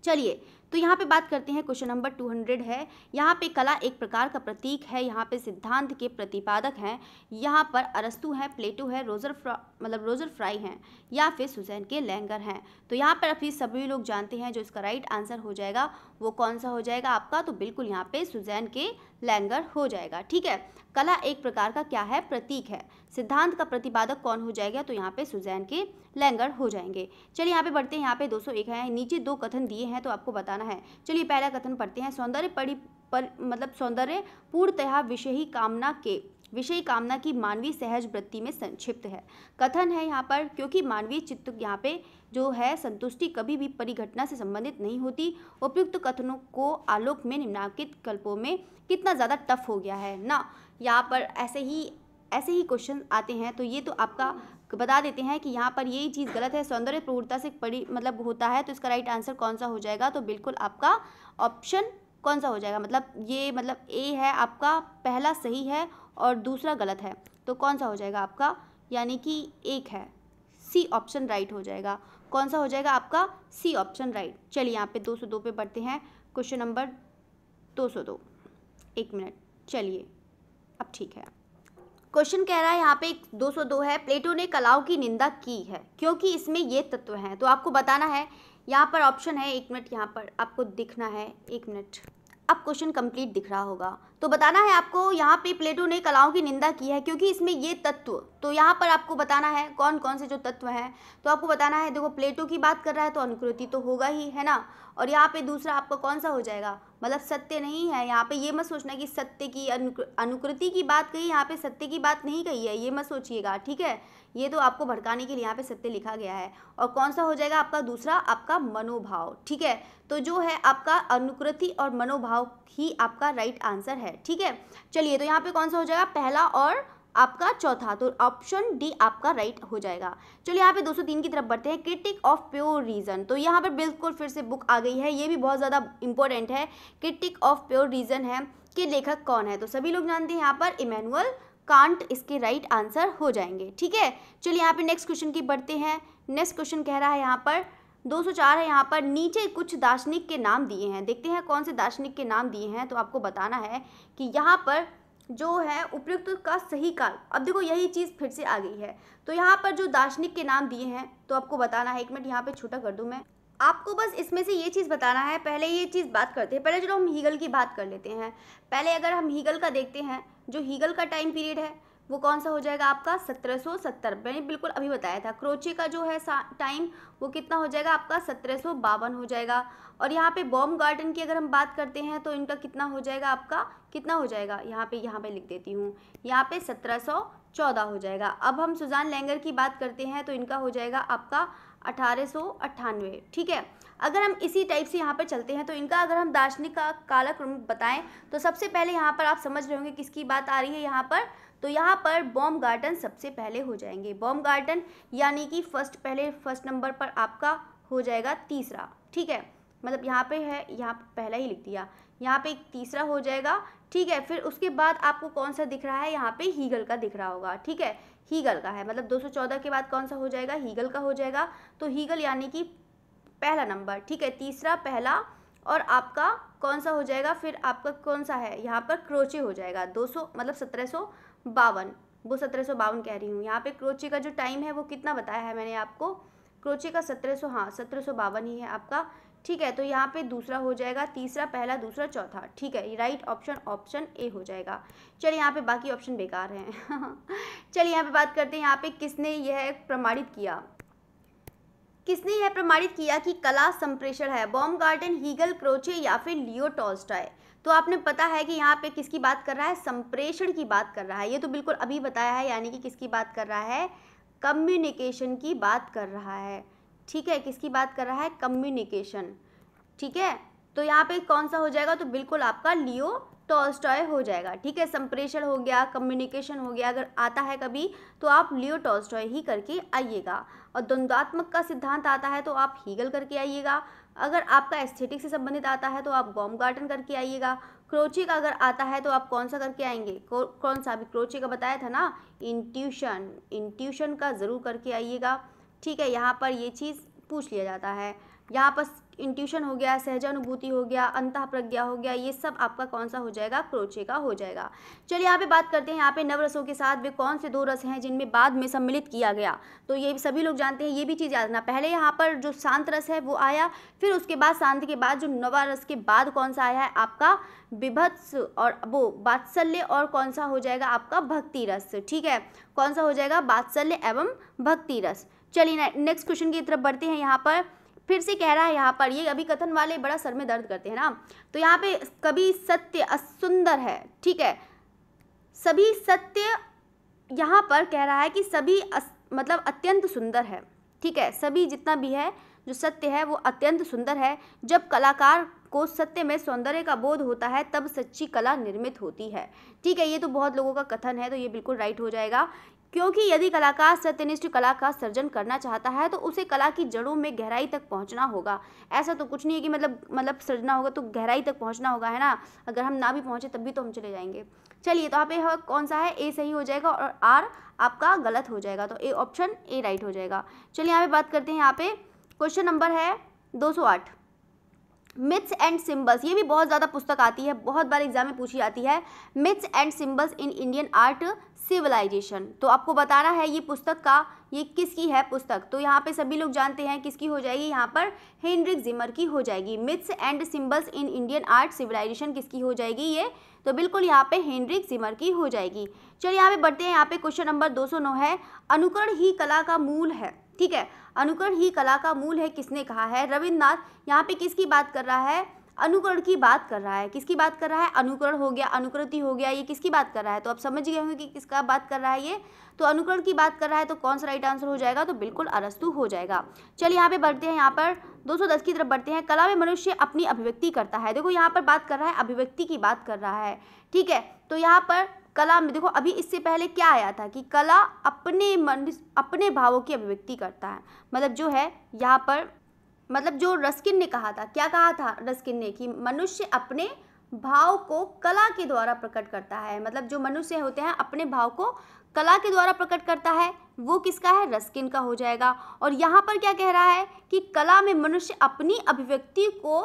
चलिए तो यहाँ पे बात करते हैं क्वेश्चन नंबर 200 है यहाँ पे कला एक प्रकार का प्रतीक है यहाँ पे सिद्धांत के प्रतिपादक हैं यहाँ पर अरस्तु हैं प्लेटो है रोजर फ्रा मतलब रोजर फ्राई हैं या फिर सुजैन के लैंगर हैं तो यहाँ पर अभी सभी लोग जानते हैं जो इसका राइट आंसर हो जाएगा वो कौन सा हो जाएगा आपका तो बिल्कुल यहाँ पे सुजैन के लैंगर हो जाएगा ठीक है कला एक प्रकार का क्या है प्रतीक है सिद्धांत का प्रतिपादक कौन हो जाएगा तो यहाँ पे सुजैन के लैंगर हो जाएंगे चलिए यहाँ पे बढ़ते हैं यहाँ पे 201 है नीचे दो कथन दिए हैं तो आपको बताना है चलिए पहला कथन पढ़ते हैं सौंदर्य परि पर मतलब सौंदर्य पूर्णतया ही कामना के विषय कामना की मानवीय सहज वृत्ति में संक्षिप्त है कथन है यहाँ पर क्योंकि मानवीय चित्त यहाँ पे जो है संतुष्टि कभी भी परिघटना से संबंधित नहीं होती उपयुक्त कथनों को आलोक में निम्नांकित कल्पों में कितना ज़्यादा टफ हो गया है ना यहाँ पर ऐसे ही ऐसे ही क्वेश्चन आते हैं तो ये तो आपका बता देते हैं कि यहाँ पर यही चीज़ गलत है सौंदर्य प्रवृत्ता से पड़ी मतलब होता है तो इसका राइट आंसर कौन सा हो जाएगा तो बिल्कुल आपका ऑप्शन कौन सा हो जाएगा मतलब ये मतलब ए है आपका पहला सही है और दूसरा गलत है तो कौन सा हो जाएगा आपका यानी कि एक है सी ऑप्शन राइट हो जाएगा कौन सा हो जाएगा आपका सी ऑप्शन राइट चलिए यहाँ पे 202 पे बढ़ते हैं क्वेश्चन नंबर 202 एक मिनट चलिए अब ठीक है क्वेश्चन कह रहा है यहाँ पे एक 202 है प्लेटो ने कलाओं की निंदा की है क्योंकि इसमें ये तत्व हैं तो आपको बताना है यहाँ पर ऑप्शन है एक मिनट यहाँ पर आपको दिखना है एक मिनट अब क्वेश्चन कंप्लीट दिख रहा होगा तो बताना है आपको यहाँ पे प्लेटो ने कलाओं की निंदा की है क्योंकि इसमें ये तत्व तो यहाँ पर आपको बताना है कौन कौन से जो तत्व हैं तो आपको बताना है देखो प्लेटो की बात कर रहा है तो अनुकृति तो होगा ही है ना और यहाँ पे दूसरा आपका कौन सा हो जाएगा मतलब सत्य नहीं है यहाँ पे ये मत सोचना कि सत्य की अनुकृति की बात कही यहाँ पे सत्य की बात नहीं कही है ये मत सोचिएगा ठीक है ये तो आपको भड़काने के लिए यहाँ पे सत्य लिखा गया है और कौन सा हो जाएगा आपका दूसरा आपका मनोभाव ठीक है तो जो है आपका अनुकृति और मनोभाव ही आपका राइट आंसर है है ठीक है चलिए तो यहाँ पे कौन सा हो जाएगा पहला और आपका चौथा तो ऑप्शन डी आपका राइट हो जाएगा चलिए यहाँ पे 203 की तरफ बढ़ते हैं क्रिटिक ऑफ प्योर रीज़न तो यहाँ पर बिल्कुल फिर से बुक आ गई है ये भी बहुत ज़्यादा इंपॉर्टेंट है क्रिटिक ऑफ प्योर रीज़न है कि लेखक कौन है तो सभी लोग जानते हैं यहाँ पर इमैनुअल कांट इसके राइट आंसर हो जाएंगे ठीक है चलिए यहाँ पे नेक्स्ट क्वेश्चन की बढ़ते हैं नेक्स्ट क्वेश्चन कह रहा है यहाँ पर 204 है यहाँ पर नीचे कुछ दार्शनिक के नाम दिए हैं देखते हैं कौन से दार्शनिक के नाम दिए हैं तो आपको बताना है कि यहाँ पर जो है उपयुक्त का सही काल अब देखो यही चीज़ फिर से आ गई है तो यहाँ पर जो दार्शनिक के नाम दिए हैं तो आपको बताना है एक मिनट यहाँ पे छोटा कर दूँ मैं आपको बस इसमें से ये चीज़ बताना है पहले ये चीज़ बात करते हैं पहले चलो हम हीगल की बात कर लेते हैं पहले अगर हम हीगल का देखते हैं जो हीगल का टाइम पीरियड है वो कौन सा हो जाएगा आपका सत्रह सौ सत्तर मैंने बिल्कुल अभी बताया था क्रोचे का जो है टाइम वो कितना हो जाएगा आपका सत्रह सौ बावन हो जाएगा और यहाँ पे बॉम गार्डन की अगर हम बात करते हैं तो इनका कितना हो जाएगा आपका कितना हो जाएगा यहाँ पे यहाँ पे लिख देती हूँ यहाँ पे सत्रह सौ चौदह हो जाएगा अब हम सुजान लैंगर की बात करते हैं तो इनका हो जाएगा आपका अठारह ठीक है अगर हम इसी टाइप से यहाँ पर चलते हैं तो इनका अगर हम दार्शनिक का कालक्रम बताएं तो सबसे पहले यहाँ पर आप समझ रहे होंगे किसकी बात आ रही है यहाँ पर तो यहाँ पर बॉम गार्डन सबसे पहले हो जाएंगे बॉम गार्डन यानी कि फर्स्ट पहले फर्स्ट नंबर पर आपका हो जाएगा तीसरा ठीक है मतलब यहाँ पे है यहाँ पहला ही लिख दिया यहाँ पे एक तीसरा हो जाएगा ठीक है फिर उसके बाद आपको कौन सा दिख रहा है यहाँ पे हीगल का दिख रहा होगा ठीक है हीगल का है मतलब 214 के बाद कौन सा हो जाएगा हीगल का हो जाएगा तो हीगल यानी कि पहला नंबर ठीक है तीसरा पहला और आपका कौन सा हो जाएगा फिर आपका कौन सा है यहाँ पर क्रोचे हो जाएगा दो मतलब सत्रह बावन वो सत्रह सौ बावन कह रही हूँ यहाँ पे क्रोचे का जो टाइम है वो कितना बताया है मैंने आपको क्रोचे का सत्रह सौ हाँ सत्रह सौ बावन ही है आपका ठीक है तो यहाँ पे दूसरा हो जाएगा तीसरा पहला दूसरा चौथा ठीक है राइट ऑप्शन ऑप्शन ए हो जाएगा चलिए यहाँ पे बाकी ऑप्शन बेकार हैं चलिए यहाँ पे बात करते हैं यहाँ पे किसने यह प्रमाणित किया किसने यह प्रमाणित किया कि कला संप्रेषण है बॉम गार्डन हीगल क्रोचे या फिर लियो टॉस्टाय तो आपने पता है कि यहाँ पे किसकी बात कर रहा है संप्रेषण की बात कर रहा है ये तो बिल्कुल अभी बताया है यानी कि किसकी बात कर रहा है कम्युनिकेशन की बात कर रहा है ठीक है किसकी बात कर रहा है कम्युनिकेशन ठीक है तो यहाँ पे कौन सा हो जाएगा तो बिल्कुल आपका लियो टॉस्टॉय तो हो जाएगा ठीक है संप्रेषण हो गया कम्युनिकेशन हो गया अगर आता है कभी तो आप लियो टॉस्टॉय ही करके आइएगा और द्वंद्वात्मक का सिद्धांत आता है तो आप हीगल करके आइएगा अगर आपका एस्थेटिक से संबंधित आता है तो आप गॉम गार्टन करके आइएगा क्रोचे का अगर आता है तो आप कौन सा करके आएंगे कौन सा अभी क्रोचे का बताया था ना इंट्यूशन इंट्यूशन का ज़रूर करके आइएगा ठीक है यहाँ पर ये चीज़ पूछ लिया जाता है यहाँ पर इंट्यूशन हो गया सहजानुभूति हो गया अंत प्रज्ञा हो गया ये सब आपका कौन सा हो जाएगा क्रोचे का हो जाएगा चलिए यहाँ पे बात करते हैं यहाँ पे नव रसों के साथ वे कौन से दो रस हैं जिनमें बाद में सम्मिलित किया गया तो ये सभी लोग जानते हैं ये भी चीज़ याद रखना पहले यहाँ पर जो शांत रस है वो आया फिर उसके बाद शांत के बाद जो नवा रस के बाद कौन सा आया है आपका विभत्स और वो बात्सल्य और कौन सा हो जाएगा आपका भक्ति रस ठीक है कौन सा हो जाएगा बात्सल्य एवं भक्ति रस चलिए नेक्स्ट क्वेश्चन की तरफ बढ़ते हैं यहाँ पर फिर से कह रहा है यहाँ पर ये अभी कथन वाले बड़ा सर में दर्द करते हैं ना तो यहाँ पे कभी सत्य असुंदर है ठीक है सभी सत्य यहाँ पर कह रहा है कि सभी अस, मतलब अत्यंत सुंदर है ठीक है सभी जितना भी है जो सत्य है वो अत्यंत सुंदर है जब कलाकार को सत्य में सौंदर्य का बोध होता है तब सच्ची कला निर्मित होती है ठीक है ये तो बहुत लोगों का कथन है तो ये बिल्कुल राइट हो जाएगा क्योंकि यदि कलाकार सत्यनिष्ठ कला का सर्जन करना चाहता है तो उसे कला की जड़ों में गहराई तक पहुंचना होगा ऐसा तो कुछ नहीं है कि मतलब मतलब सर्जना होगा तो गहराई तक पहुंचना होगा है ना अगर हम ना भी पहुंचे तब भी तो हम चले जाएंगे चलिए तो आप ये कौन सा है ए सही हो जाएगा और आर आपका गलत हो जाएगा तो ए ऑप्शन ए राइट हो जाएगा चलिए यहाँ पे बात करते हैं यहाँ पे क्वेश्चन नंबर है दो मिथ्स एंड सिम्बल्स ये भी बहुत ज़्यादा पुस्तक आती है बहुत बार एग्जाम में पूछी जाती है myths and symbols in Indian art civilisation तो आपको बताना है ये पुस्तक का ये किसकी है पुस्तक तो यहाँ पे सभी लोग जानते हैं किसकी हो जाएगी यहाँ पर हेनरिक जिमर की हो जाएगी myths and symbols in Indian art civilisation किसकी हो जाएगी ये तो बिल्कुल यहाँ पे हेनरिक जिमर की हो जाएगी चलिए यहाँ पे बढ़ते हैं यहाँ पे क्वेश्चन नंबर नौ है अनुकरण ही कला का मूल है ठीक है अनुकरण ही कला का मूल है किसने कहा है रविन्द्रनाथ यहाँ पे किसकी बात कर रहा है अनुकरण की बात कर रहा है किसकी बात कर रहा है अनुकरण हो गया अनुकृति हो गया ये किसकी बात कर रहा है तो आप समझ गए होंगे कि किसका बात कर रहा है ये तो अनुकरण की बात कर रहा है तो कौन सा राइट आंसर हो जाएगा तो बिल्कुल अरस्तु हो जाएगा चलिए यहाँ पे बढ़ते हैं यहाँ पर 210 की तरफ बढ़ते हैं कला में मनुष्य अपनी अभिव्यक्ति करता है देखो यहाँ पर बात कर रहा है अभिव्यक्ति की बात कर रहा है ठीक है तो यहाँ पर कला में देखो अभी इससे पहले क्या आया था कि कला अपने मन अपने भावों की अभिव्यक्ति करता है मतलब जो है यहाँ पर मतलब जो रस्किन ने कहा था क्या कहा था रस्किन ने कि मनुष्य अपने भाव को कला के द्वारा प्रकट करता है मतलब जो मनुष्य होते हैं अपने भाव को कला के द्वारा प्रकट करता है वो किसका है रस्किन का हो जाएगा और यहाँ पर क्या कह रहा है कि कला में मनुष्य अपनी अभिव्यक्ति को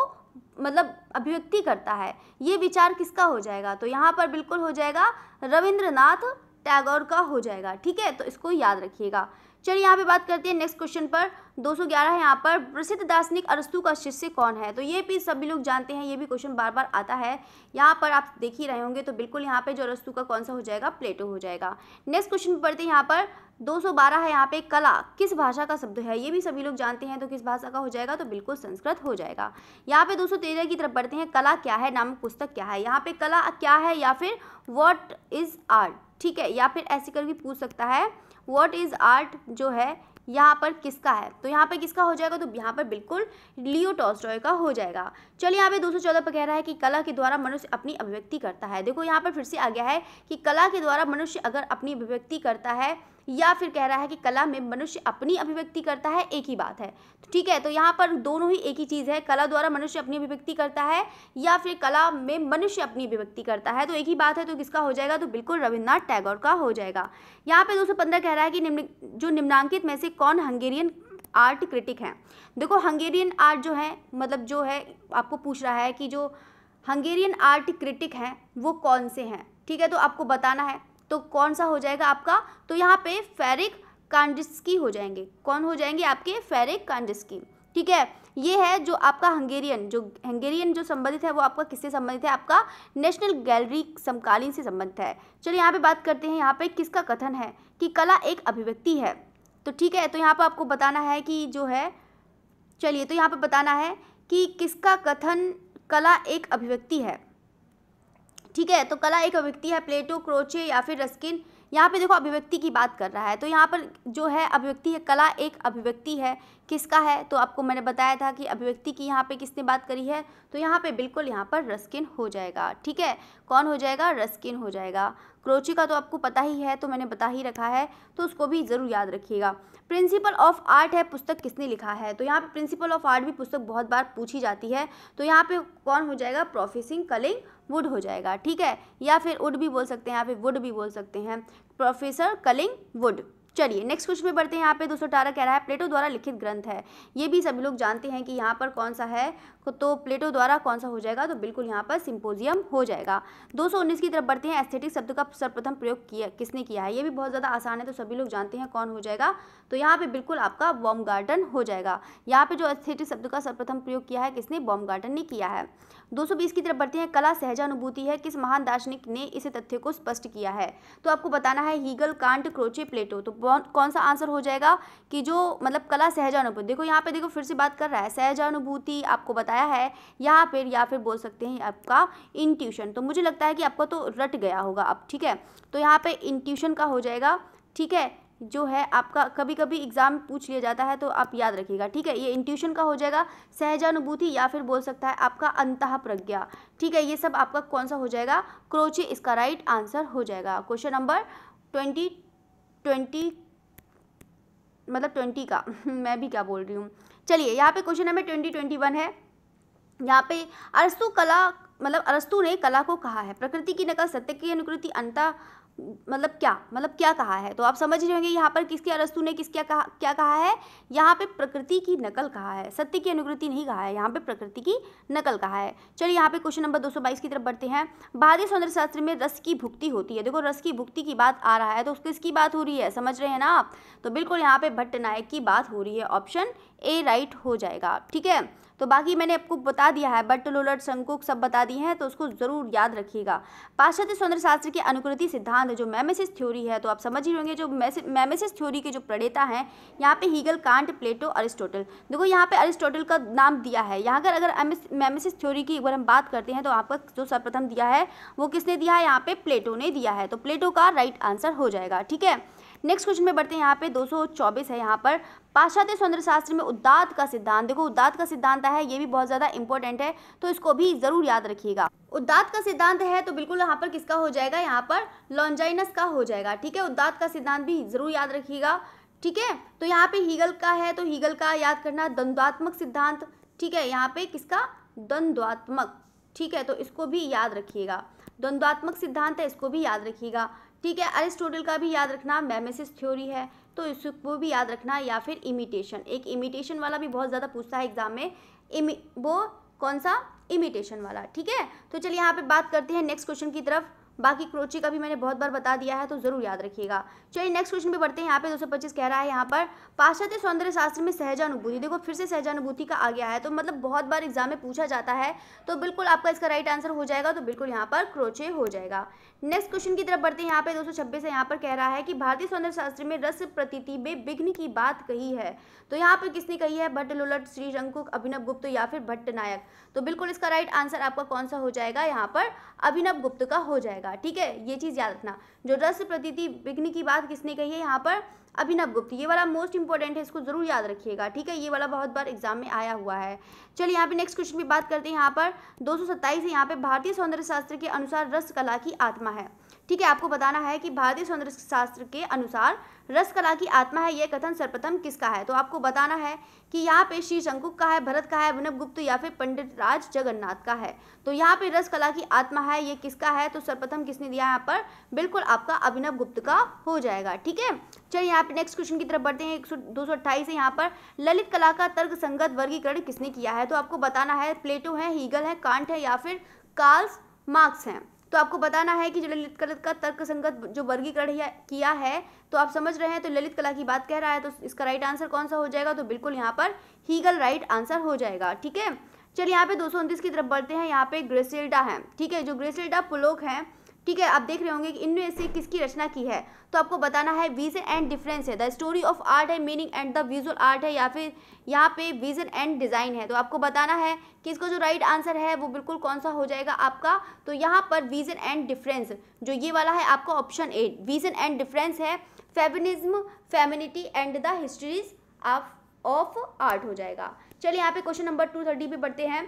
मतलब अभिव्यक्ति करता है ये विचार किसका हो जाएगा तो यहाँ पर बिल्कुल हो जाएगा रविंद्रनाथ टैगोर का हो जाएगा ठीक है तो इसको याद रखिएगा चलिए यहाँ पे बात करते हैं नेक्स्ट क्वेश्चन पर 211 है यहाँ पर प्रसिद्ध दार्शनिक अरस्तु का शिष्य कौन है तो ये भी सभी लोग जानते हैं ये भी क्वेश्चन बार बार आता है यहाँ पर आप देख ही रहे होंगे तो बिल्कुल यहाँ पे जो अरस्तु का कौन सा हो जाएगा प्लेटो हो जाएगा नेक्स्ट क्वेश्चन पढ़ते हैं यहाँ पर 212 है यहाँ पे कला किस भाषा का शब्द है ये भी सभी लोग जानते हैं तो किस भाषा का हो जाएगा तो बिल्कुल संस्कृत हो जाएगा यहाँ पे 213 की तरफ बढ़ते हैं कला क्या है नामक पुस्तक क्या है यहाँ पे कला क्या है या फिर वॉट इज़ आर्ट ठीक है या फिर ऐसे करके पूछ सकता है वॉट इज़ आर्ट जो है यहाँ पर किसका है तो यहाँ पर किसका हो जाएगा तो यहाँ पर बिल्कुल लियो टॉस्टॉय का हो जाएगा चलिए यहाँ पे दो सौ चौदह पर कह रहा है कि कला के द्वारा मनुष्य अपनी अभिव्यक्ति करता है देखो यहाँ पर फिर से आ गया है कि कला के द्वारा मनुष्य अगर अपनी अभिव्यक्ति करता है या फिर कह रहा है कि कला में मनुष्य अपनी अभिव्यक्ति करता है एक ही बात है तो ठीक है तो यहाँ पर दोनों ही एक ही चीज़ है कला द्वारा मनुष्य अपनी अभिव्यक्ति करता है या फिर कला में मनुष्य अपनी अभिव्यक्ति करता है तो एक ही बात है तो किसका हो जाएगा तो बिल्कुल रविन्द्रनाथ टैगोर का हो जाएगा यहाँ पर दो कह रहा है कि निम्न जो निम्नांकित में से कौन हंगेरियन आर्ट क्रिटिक हैं देखो हंगेरियन आर्ट जो है मतलब जो है आपको पूछ रहा है कि जो हंगेरियन आर्ट क्रिटिक हैं वो कौन से हैं ठीक है तो आपको बताना है तो कौन सा हो जाएगा आपका तो यहाँ पे फेरिक कांडिस्की हो जाएंगे कौन हो जाएंगे आपके फेरिक कांडिस्की ठीक है ये है जो आपका हंगेरियन जो हंगेरियन जो संबंधित है वो आपका किससे संबंधित है आपका नेशनल गैलरी समकालीन से संबंधित है चलिए यहाँ पे बात करते हैं यहाँ पे किसका कथन है कि कला एक अभिव्यक्ति है तो ठीक है तो यहाँ पर आपको बताना है कि जो है चलिए तो यहाँ पर बताना है कि किसका कथन कला एक अभिव्यक्ति है ठीक है तो कला एक अभिव्यक्ति है प्लेटो क्रोचे या फिर रस्किन यहाँ पे देखो अभिव्यक्ति की बात कर रहा है तो यहाँ पर जो है अभिव्यक्ति है कला एक अभिव्यक्ति है किसका है तो आपको मैंने बताया था कि अभिव्यक्ति की यहाँ पे किसने बात करी है तो यहाँ पे बिल्कुल यहाँ पर रस्किन हो जाएगा ठीक है कौन हो जाएगा रस्किन हो जाएगा क्रोची का तो आपको पता ही है तो मैंने बता ही रखा है तो उसको भी ज़रूर याद रखिएगा प्रिंसिपल ऑफ आर्ट है पुस्तक किसने लिखा है तो यहाँ पे प्रिंसिपल ऑफ आर्ट भी पुस्तक बहुत बार पूछी जाती है तो यहाँ पे कौन हो जाएगा प्रोफेसिंग कलिंग वुड हो जाएगा ठीक है या फिर वुड भी बोल सकते हैं यहाँ पे वुड भी बोल सकते हैं प्रोफेसर कलिंग वुड चलिए नेक्स्ट क्वेश्चन में बढ़ते हैं यहाँ पे दो कह रहा है प्लेटो द्वारा लिखित ग्रंथ है ये भी सभी लोग जानते हैं कि यहाँ पर कौन सा है तो प्लेटो द्वारा कौन सा हो जाएगा तो बिल्कुल यहाँ पर सिंपोजियम हो जाएगा 219 की तरफ बढ़ते हैं एस्थेटिक शब्द का सर्वप्रथम प्रयोग किया किसने किया है ये भी बहुत ज़्यादा आसान है तो सभी लोग जानते हैं कौन हो जाएगा तो यहाँ पर बिल्कुल आपका बॉम गार्डन हो जाएगा यहाँ पर जो एस्थेटिक शब्द का सर्वप्रथम प्रयोग किया है किसने बॉम गार्डन ने किया है 220 की तरफ बढ़ते हैं कला सहजानुभूति है किस महान दार्शनिक ने इस तथ्य को स्पष्ट किया है तो आपको बताना है हीगल कांट क्रोचे प्लेटो तो कौन सा आंसर हो जाएगा कि जो मतलब कला सहजानुभूति देखो यहाँ पे देखो फिर से बात कर रहा है सहजानुभूति आपको बताया है यहाँ पर या फिर बोल सकते हैं आपका इंट्यूशन तो मुझे लगता है कि आपका तो रट गया होगा अब ठीक है तो यहाँ पर इंट्यूशन का हो जाएगा ठीक है जो है आपका कभी कभी एग्ज़ाम पूछ लिया जाता है तो आप याद रखिएगा ठीक है ये इंट्यूशन का हो जाएगा सहजानुभूति या फिर बोल सकता है आपका अंत प्रज्ञा ठीक है ये सब आपका कौन सा हो जाएगा क्रोचे इसका राइट आंसर हो जाएगा क्वेश्चन नंबर ट्वेंटी ट्वेंटी मतलब ट्वेंटी का मैं भी क्या बोल रही हूँ चलिए यहाँ पे question number twenty twenty one है यहाँ पे अरस्तु कला मतलब अरस्तु ने कला को कहा है प्रकृति की नकल सत्य की अनुकृति अंता मतलब क्या मतलब क्या कहा है तो आप समझ रहे होंगे यहाँ पर किसके अरस्तु ने किस क्या कहा क्या कहा है यहाँ पे प्रकृति की नकल कहा है सत्य की अनुकृति नहीं कहा है यहाँ पे प्रकृति की नकल कहा है चलिए यहाँ पे क्वेश्चन नंबर 222 की तरफ बढ़ते हैं भारतीय सौंदर्य शास्त्र में रस की भुक्ति होती है देखो रस की भुक्ति की बात आ रहा है तो किसकी बात हो रही है समझ रहे हैं ना आप तो बिल्कुल यहाँ पे भट्ट नायक की बात हो रही है ऑप्शन ए राइट हो जाएगा ठीक है तो बाकी मैंने आपको बता दिया है बट लोलट संकुक सब बता दिए हैं तो उसको ज़रूर याद रखिएगा पाश्चात्य सौंदर्य शास्त्र के अनुकृति सिद्धांत जो मैमेसिस थ्योरी है तो आप समझ ही होंगे जो मैमेसिस थ्योरी के जो प्रणेता हैं यहाँ पे हीगल कांट प्लेटो अरिस्टोटल देखो यहाँ पे अरिस्टोटल का नाम दिया है यहाँ अगर अगर मैमेसिस थ्योरी की अगर हम बात करते हैं तो आपका जो सर्वप्रथम दिया है वो किसने दिया है यहाँ पे प्लेटो ने दिया है तो प्लेटो का राइट आंसर हो जाएगा ठीक है नेक्स्ट क्वेश्चन में बढ़ते हैं यहाँ पे 224 है यहाँ पर पाश्चात्य सौंदर्य शास्त्र में उदात का सिद्धांत देखो उदात का सिद्धांत है ये भी बहुत ज़्यादा इंपॉर्टेंट है तो इसको भी ज़रूर याद रखिएगा उदात का सिद्धांत है तो बिल्कुल यहाँ पर किसका हो जाएगा यहाँ पर लॉन्जाइनस का हो जाएगा ठीक है उदात का सिद्धांत भी ज़रूर याद रखिएगा ठीक है तो यहाँ पे हीगल का है तो हीगल का याद करना द्वंद्वात्मक सिद्धांत ठीक है यहाँ पे किसका द्वंद्वात्मक ठीक है तो इसको भी याद रखिएगा द्वंद्वात्मक सिद्धांत है इसको भी याद रखिएगा ठीक है अरिस्टोटल का भी याद रखना मेमेसिस थ्योरी है तो इसको भी याद रखना या फिर इमिटेशन एक इमिटेशन वाला भी बहुत ज़्यादा पूछता है एग्जाम में इमि वो कौन सा इमिटेशन वाला ठीक है तो चलिए यहाँ पे बात करते हैं नेक्स्ट क्वेश्चन की तरफ बाकी क्रोची का भी मैंने बहुत बार बता दिया है तो जरूर याद रखिएगा चलिए नेक्स्ट क्वेश्चन भी बढ़ते हैं यहाँ पे पच्चीस कह रहा है यहाँ पर पाश्चात्य सौंदर्य शास्त्र में सहजानुभूति देखो फिर से सहजानुभूति का आ गया है तो मतलब बहुत बार एग्जाम में पूछा जाता है तो बिल्कुल आपका इसका राइट आंसर हो जाएगा तो बिल्कुल यहाँ पर क्रोचे हो जाएगा नेक्स्ट क्वेश्चन की तरफ बढ़ते हैं यहाँ पे 226 है यहाँ पर कह रहा है कि भारतीय सौंदर्य शास्त्र में रस प्रतीति में विघ्न की बात कही है तो यहाँ पर किसने कही है भट्ट लोलट श्री रंकुक अभिनव गुप्त या फिर भट्ट नायक तो बिल्कुल इसका राइट आंसर आपका कौन सा हो जाएगा यहाँ पर अभिनव गुप्त का हो जाएगा ठीक है ये चीज़ याद रखना जो रस प्रतीति विघ्न की बात किसने कही है यहाँ पर अभिनव गुप्त ये वाला मोस्ट इंपॉर्टेंट है इसको जरूर याद रखिएगा ठीक है ये वाला बहुत बार एग्जाम में आया हुआ है चलिए यहाँ पे नेक्स्ट क्वेश्चन की बात करते हैं यहाँ पर दो सौ सत्ताईस यहाँ पे भारतीय सौंदर्य शास्त्र के अनुसार रस कला की आत्मा है ठीक है आपको बताना है कि भारतीय सौंदर्य शास्त्र के अनुसार रस कला की आत्मा है यह कथन सर्वप्रथम किसका है तो आपको बताना है कि यहाँ पे श्री शंकुक का है भरत का है अभिनव गुप्त या फिर पंडित राज जगन्नाथ का है तो यहाँ पे रस कला की आत्मा है ये किसका है तो सर्वप्रथम किसने दिया यहाँ पर बिल्कुल आपका अभिनव गुप्त का हो जाएगा ठीक है चलिए यहाँ पे नेक्स्ट क्वेश्चन की तरफ बढ़ते हैं एक सौ दो सौ अट्ठाईस है यहाँ पर ललित कला का तर्क संगत वर्गीकरण किसने किया है तो आपको बताना है प्लेटो है हीगल है कांट है या फिर कार्ल्स मार्क्स हैं तो आपको बताना है कि जो ललित कला का तर्कसंगत जो वर्गीकरण किया है तो आप समझ रहे हैं तो ललित कला की बात कह रहा है तो इसका राइट आंसर कौन सा हो जाएगा तो बिल्कुल यहाँ पर हीगल राइट आंसर हो जाएगा ठीक है चलिए यहाँ पे दो की तरफ बढ़ते हैं यहाँ पे ग्रेसिल्डा है ठीक है जो ग्रेसिल्डा पुलोक है ठीक है आप देख रहे होंगे कि इनमें से किसकी रचना की है तो आपको बताना है विजन एंड डिफरेंस है द स्टोरी ऑफ आर्ट है meaning and the visual art है या फिर यहाँ पे विजन एंड डिज़ाइन है तो आपको बताना है कि इसका जो राइट आंसर है वो बिल्कुल कौन सा हो जाएगा आपका तो यहाँ पर विजन एंड डिफरेंस जो ये वाला है आपका option A vision and difference है feminism femininity and the histories of of art हो जाएगा चलिए यहाँ पे क्वेश्चन नंबर टू थर्टी पे बढ़ते हैं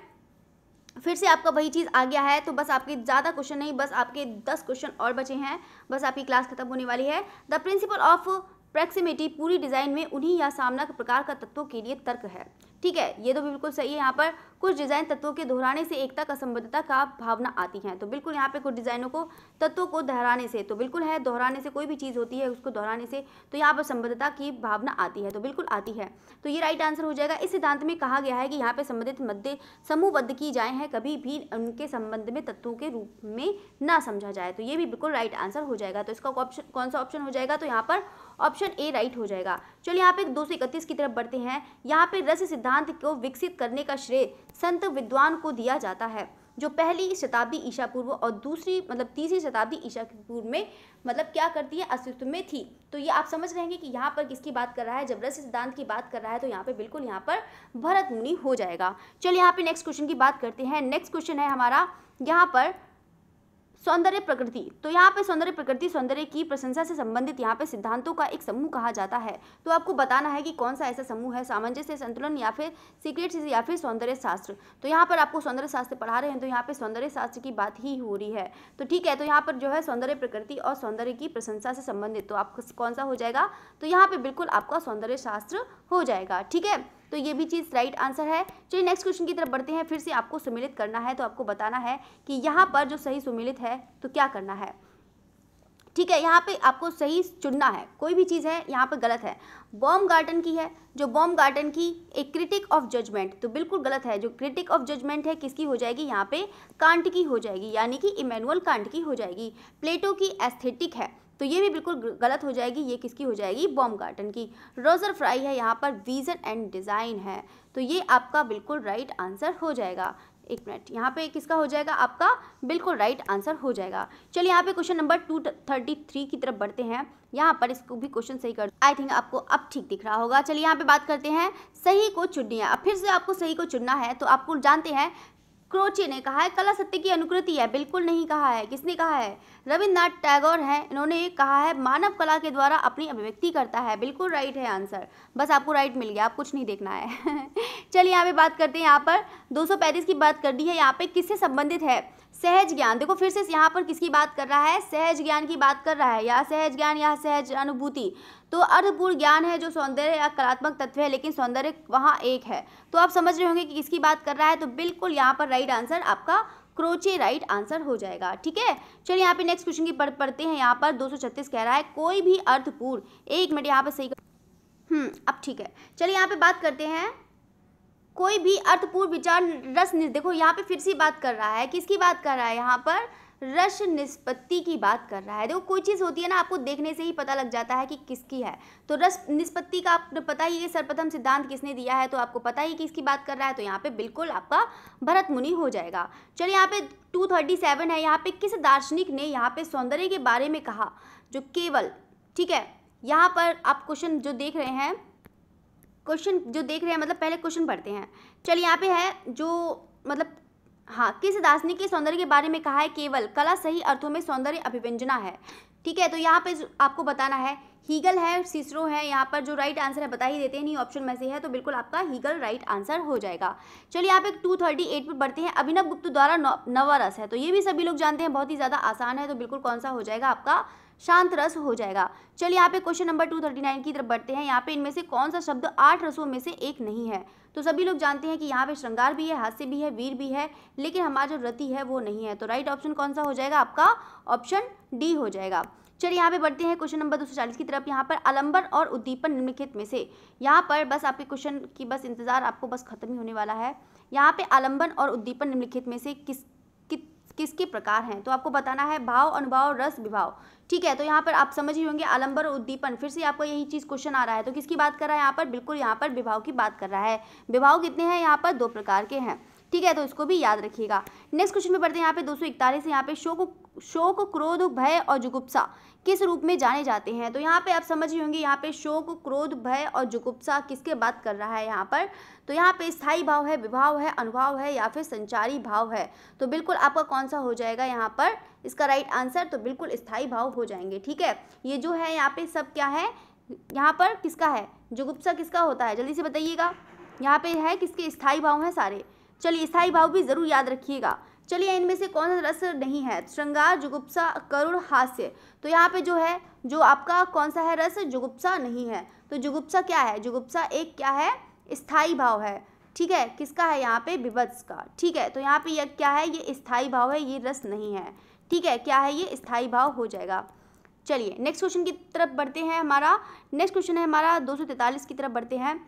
फिर से आपका वही चीज़ आ गया है तो बस आपके ज़्यादा क्वेश्चन नहीं बस आपके दस क्वेश्चन और बचे हैं बस आपकी क्लास खत्म होने वाली है द प्रिंसिपल ऑफ प्रैक्सिमिटी पूरी डिज़ाइन में उन्हीं या सामना प्रकार का तत्वों के लिए तर्क है ठीक है ये तो बिल्कुल सही है यहाँ पर कुछ डिज़ाइन तत्वों के दोहराने से एकता का संबद्धता का भावना आती है तो बिल्कुल यहाँ पे कुछ डिज़ाइनों को तत्वों को दोहराने से तो बिल्कुल है दोहराने से कोई भी चीज़ होती है उसको दोहराने से तो यहाँ पर संबद्धता की भावना आती है तो बिल्कुल आती है तो ये राइट आंसर हो जाएगा इस सिद्धांत में कहा गया है कि यहाँ पर संबंधित मध्य समूहबद्ध की जाए हैं कभी भी उनके संबंध में तत्वों के रूप में ना समझा जाए तो ये भी बिल्कुल राइट आंसर हो जाएगा तो इसका ऑप्शन कौन सा ऑप्शन हो जाएगा तो यहाँ पर ऑप्शन ए राइट हो जाएगा चलिए यहाँ पे दो की तरफ बढ़ते हैं यहाँ पे रस सिद्धांत को विकसित करने का श्रेय संत विद्वान को दिया जाता है जो पहली शताब्दी ईशा पूर्व और दूसरी मतलब तीसरी शताब्दी ईशा पूर्व में मतलब क्या करती है अस्तित्व में थी तो ये आप समझ रहे हैं कि यहाँ पर किसकी बात कर रहा है जब रस सिद्धांत की बात कर रहा है तो यहाँ पे बिल्कुल यहाँ पर भरत मुनि हो जाएगा चलिए यहाँ पे नेक्स्ट क्वेश्चन की बात करते हैं नेक्स्ट क्वेश्चन है हमारा यहाँ पर सौंदर्य प्रकृति तो यहाँ पे सौंदर्य प्रकृति सौंदर्य की प्रशंसा से संबंधित यहाँ पे सिद्धांतों का एक समूह कहा जाता है तो आपको बताना है कि कौन सा ऐसा समूह है सामंजस्य संतुलन या फिर सीक्रेट या फिर सौंदर्य शास्त्र तो यहाँ पर आपको सौंदर्य शास्त्र पढ़ा रहे हैं तो यहाँ पे सौंदर्य शास्त्र की बात ही हो रही है तो ठीक है तो यहाँ पर जो है सौंदर्य प्रकृति और सौंदर्य की प्रशंसा से संबंधित तो आपका कौन सा हो जाएगा तो यहाँ पर बिल्कुल आपका सौंदर्य शास्त्र हो जाएगा ठीक है तो ये भी चीज़ राइट आंसर है चलिए नेक्स्ट क्वेश्चन की तरफ बढ़ते हैं फिर से आपको सुमिलित करना है तो आपको बताना है कि यहाँ पर जो सही सुमिलित है तो क्या करना है ठीक है यहाँ पे आपको सही चुनना है कोई भी चीज़ है यहाँ पे गलत है बॉम गार्टन की है जो बॉम गार्टन की एक क्रिटिक ऑफ जजमेंट तो बिल्कुल गलत है जो क्रिटिक ऑफ जजमेंट है किसकी हो जाएगी यहाँ पे कांट की हो जाएगी यानी कि इमैनुअल कांट की हो जाएगी प्लेटो की एस्थेटिक है तो ये भी बिल्कुल गलत हो जाएगी ये किसकी हो जाएगी बॉम गार्टन की रोजर फ्राई है यहाँ पर विजन एंड डिज़ाइन है तो ये आपका बिल्कुल राइट आंसर हो जाएगा एक मिनट यहाँ पे किसका हो जाएगा आपका बिल्कुल राइट आंसर हो जाएगा चलिए यहाँ पे question number two thirty three की तरफ बढ़ते हैं यहाँ पर इसको भी क्वेश्चन सही कर आई थिंक आपको अब ठीक दिख रहा होगा चलिए यहाँ पे बात करते हैं सही को चुननी है अब फिर से आपको सही को चुनना है तो आपको जानते हैं क्रोचे ने कहा है कला सत्य की अनुकृति है बिल्कुल नहीं कहा है किसने कहा है रविन्द्रनाथ टैगोर हैं इन्होंने कहा है मानव कला के द्वारा अपनी अभिव्यक्ति करता है बिल्कुल राइट है आंसर बस आपको राइट मिल गया आप कुछ नहीं देखना है चलिए यहाँ पे बात करते हैं यहाँ पर 235 की बात करनी है यहाँ पे किससे संबंधित है सहज ज्ञान देखो फिर से यहाँ पर किसकी बात कर रहा है सहज ज्ञान की बात कर रहा है या सहज ज्ञान या सहज अनुभूति तो अर्धपूर्ण ज्ञान है जो सौंदर्य या कलात्मक तत्व है लेकिन सौंदर्य वहाँ एक है तो आप समझ रहे होंगे कि किसकी बात कर रहा है तो बिल्कुल यहाँ पर राइट आंसर आपका क्रोचे राइट आंसर हो जाएगा ठीक है चलिए यहाँ पे नेक्स्ट क्वेश्चन की पढ़ पढ़ते हैं यहाँ पर दो कह रहा है कोई भी अर्थपूर्ण एक मिनट यहाँ पर सही हम्म अब ठीक है चलिए यहाँ पे बात करते हैं कोई भी अर्थपूर्ण विचार रस देखो यहाँ पे फिर से बात कर रहा है किसकी बात कर रहा है यहाँ पर रस निष्पत्ति की बात कर रहा है देखो कोई चीज़ होती है ना आपको देखने से ही पता लग जाता है कि किसकी है तो रस निष्पत्ति का आपने पता ही है सर्वप्रथम सिद्धांत किसने दिया है तो आपको पता ही किसकी बात कर रहा है तो यहाँ पे बिल्कुल आपका भरत मुनि हो जाएगा चलिए यहाँ पे 237 है यहाँ पे किस दार्शनिक ने यहाँ पे सौंदर्य के बारे में कहा जो केवल ठीक है यहाँ पर आप क्वेश्चन जो देख रहे हैं क्वेश्चन जो देख रहे हैं मतलब पहले क्वेश्चन पढ़ते हैं चलिए यहाँ पे है जो मतलब हाँ किस दार्शनिक के सौंदर्य के बारे में कहा है केवल कला सही अर्थों में सौंदर्य अभिव्यंजना है ठीक है तो यहाँ पे आपको बताना है हीगल है सीसरो है यहाँ पर जो राइट आंसर है बता ही देते हैं नहीं ऑप्शन में से है तो बिल्कुल आपका हीगल राइट आंसर हो जाएगा चलिए यहाँ पे टू थर्टी एट पर बढ़ते हैं अभिनव गुप्त द्वारा नवारस है तो ये भी सभी लोग जानते हैं बहुत ही ज़्यादा आसान है तो बिल्कुल कौन सा हो जाएगा आपका शांत रस हो जाएगा चलिए यहाँ पे question number two thirty nine की तरफ बढ़ते हैं यहाँ पे इनमें से कौन सा शब्द आठ रसों में से एक नहीं है तो सभी लोग जानते हैं कि यहाँ पे श्रृंगार भी है हास्य भी है वीर भी है लेकिन हमारा जो रति है वो नहीं है तो राइट ऑप्शन कौन सा हो जाएगा आपका ऑप्शन डी हो जाएगा चलिए यहाँ पे बढ़ते हैं क्वेश्चन नंबर दो सौ चालीस की तरफ यहाँ पर आलंबन और उद्दीपन निम्नलिखित में से यहाँ पर बस आपके क्वेश्चन की बस इंतजार आपको बस खत्म ही होने वाला है यहाँ पे आलंबन और उद्दीपन निम्नलिखित में से किस किसके प्रकार हैं तो आपको बताना है भाव अनुभाव रस विभाव ठीक है तो यहाँ पर आप समझ ही होंगे आलंबर उद्दीपन फिर से आपको यही चीज़ क्वेश्चन आ रहा है तो किसकी बात कर रहा है यहाँ पर बिल्कुल यहाँ पर विभाव की बात कर रहा है विभाव कितने हैं यहाँ पर दो प्रकार के हैं ठीक है तो इसको भी याद रखिएगा नेक्स्ट क्वेश्चन में पढ़ते हैं यहाँ पे दो सौ इकतालीस यहाँ पे शोक शोक क्रोध भय और जुगुप्सा किस रूप में जाने जाते हैं तो यहाँ पे आप समझ ही होंगे यहाँ पे शोक क्रोध भय और जुगुप्सा किसके बात कर रहा है यहाँ पर तो यहाँ पे स्थाई भाव है विभाव है अनुभाव है या फिर संचारी भाव है तो बिल्कुल आपका कौन सा हो जाएगा यहाँ पर इसका राइट आंसर तो बिल्कुल स्थाई भाव हो जाएंगे ठीक है ये जो है यहाँ पे सब क्या है यहाँ पर किसका है जुगुप्सा किसका होता है जल्दी से बताइएगा यहाँ पे है किसके स्थाई भाव हैं सारे चलिए स्थाई भाव भी ज़रूर याद रखिएगा चलिए इनमें से कौन सा रस नहीं है श्रृंगार जुगुप्सा करुण हास्य तो यहाँ पे जो है जो आपका कौन सा है रस जुगुप्सा नहीं है तो जुगुप्सा क्या है जुगुप्सा एक क्या है स्थाई भाव है ठीक है किसका है यहाँ पे विभत्स का ठीक है तो यहाँ पे यह क्या है ये स्थाई भाव है ये रस नहीं है ठीक है क्या है ये स्थाई भाव हो जाएगा चलिए नेक्स्ट क्वेश्चन की तरफ बढ़ते हैं हमारा नेक्स्ट क्वेश्चन है हमारा दो की तरफ बढ़ते हैं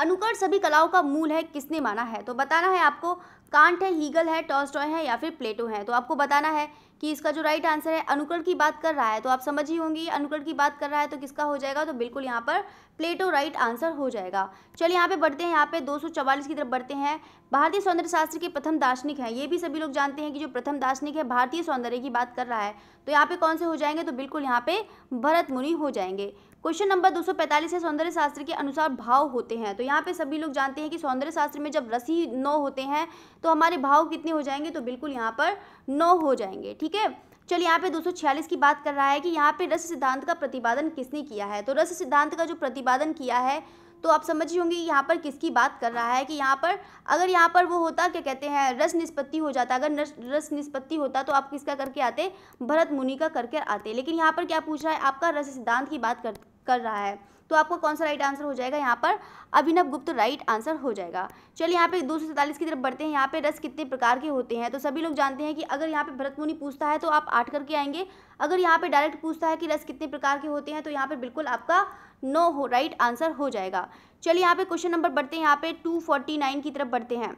अनुकरण सभी कलाओं का मूल है किसने माना है तो बताना है आपको कांट है हीगल है टॉस्टॉय है या फिर प्लेटो है तो आपको बताना है कि इसका जो राइट आंसर है अनुकरण की बात कर रहा है तो आप समझ ही होंगी अनुकरण की बात कर रहा है तो किसका हो जाएगा तो बिल्कुल यहाँ पर प्लेटो राइट आंसर हो जाएगा चलिए यहाँ पे बढ़ते हैं यहाँ पे 244 की तरफ बढ़ते हैं भारतीय सौंदर्य शास्त्र के प्रथम दार्शनिक हैं ये भी सभी लोग जानते हैं कि जो प्रथम दार्शनिक है भारतीय सौंदर्य की बात कर रहा है तो यहाँ पे कौन से हो जाएंगे तो बिल्कुल यहाँ पे भरत मुनि हो जाएंगे क्वेश्चन नंबर 245 है सौंदर्य शास्त्र के अनुसार भाव होते हैं तो यहाँ पे सभी लोग जानते हैं कि सौंदर्य शास्त्र में जब रसी नौ होते हैं तो हमारे भाव कितने हो जाएंगे तो बिल्कुल यहाँ पर नौ हो जाएंगे ठीक है चलिए यहाँ पे 246 की बात कर रहा है कि यहाँ पे रस सिद्धांत का प्रतिपादन किसने किया है तो रस सिद्धांत का जो प्रतिपादन किया है तो आप समझ होंगे यहाँ पर किसकी बात कर रहा है कि यहाँ पर अगर यहाँ पर वो होता क्या कहते हैं रस निष्पत्ति हो जाता अगर रस, रस निष्पत्ति होता तो आप किसका करके आते भरत मुनि का करके आते लेकिन यहाँ पर क्या पूछ रहा है आपका रस सिद्धांत की बात कर, कर रहा है तो आपका कौन सा राइट आंसर हो जाएगा यहाँ पर अभिनव गुप्त राइट आंसर हो जाएगा चलिए यहाँ पे दो की तरफ बढ़ते हैं यहाँ पे रस कितने प्रकार के होते हैं तो सभी लोग जानते हैं कि अगर यहाँ पे भरत मुनि पूछता है तो आप आठ करके आएंगे अगर यहाँ पे डायरेक्ट पूछता है कि रस कितने प्रकार के होते हैं तो यहाँ पे बिल्कुल आपका नो हो राइट आंसर हो जाएगा चलिए यहाँ पे क्वेश्चन नंबर बढ़ते हैं यहाँ पे टू की तरफ बढ़ते हैं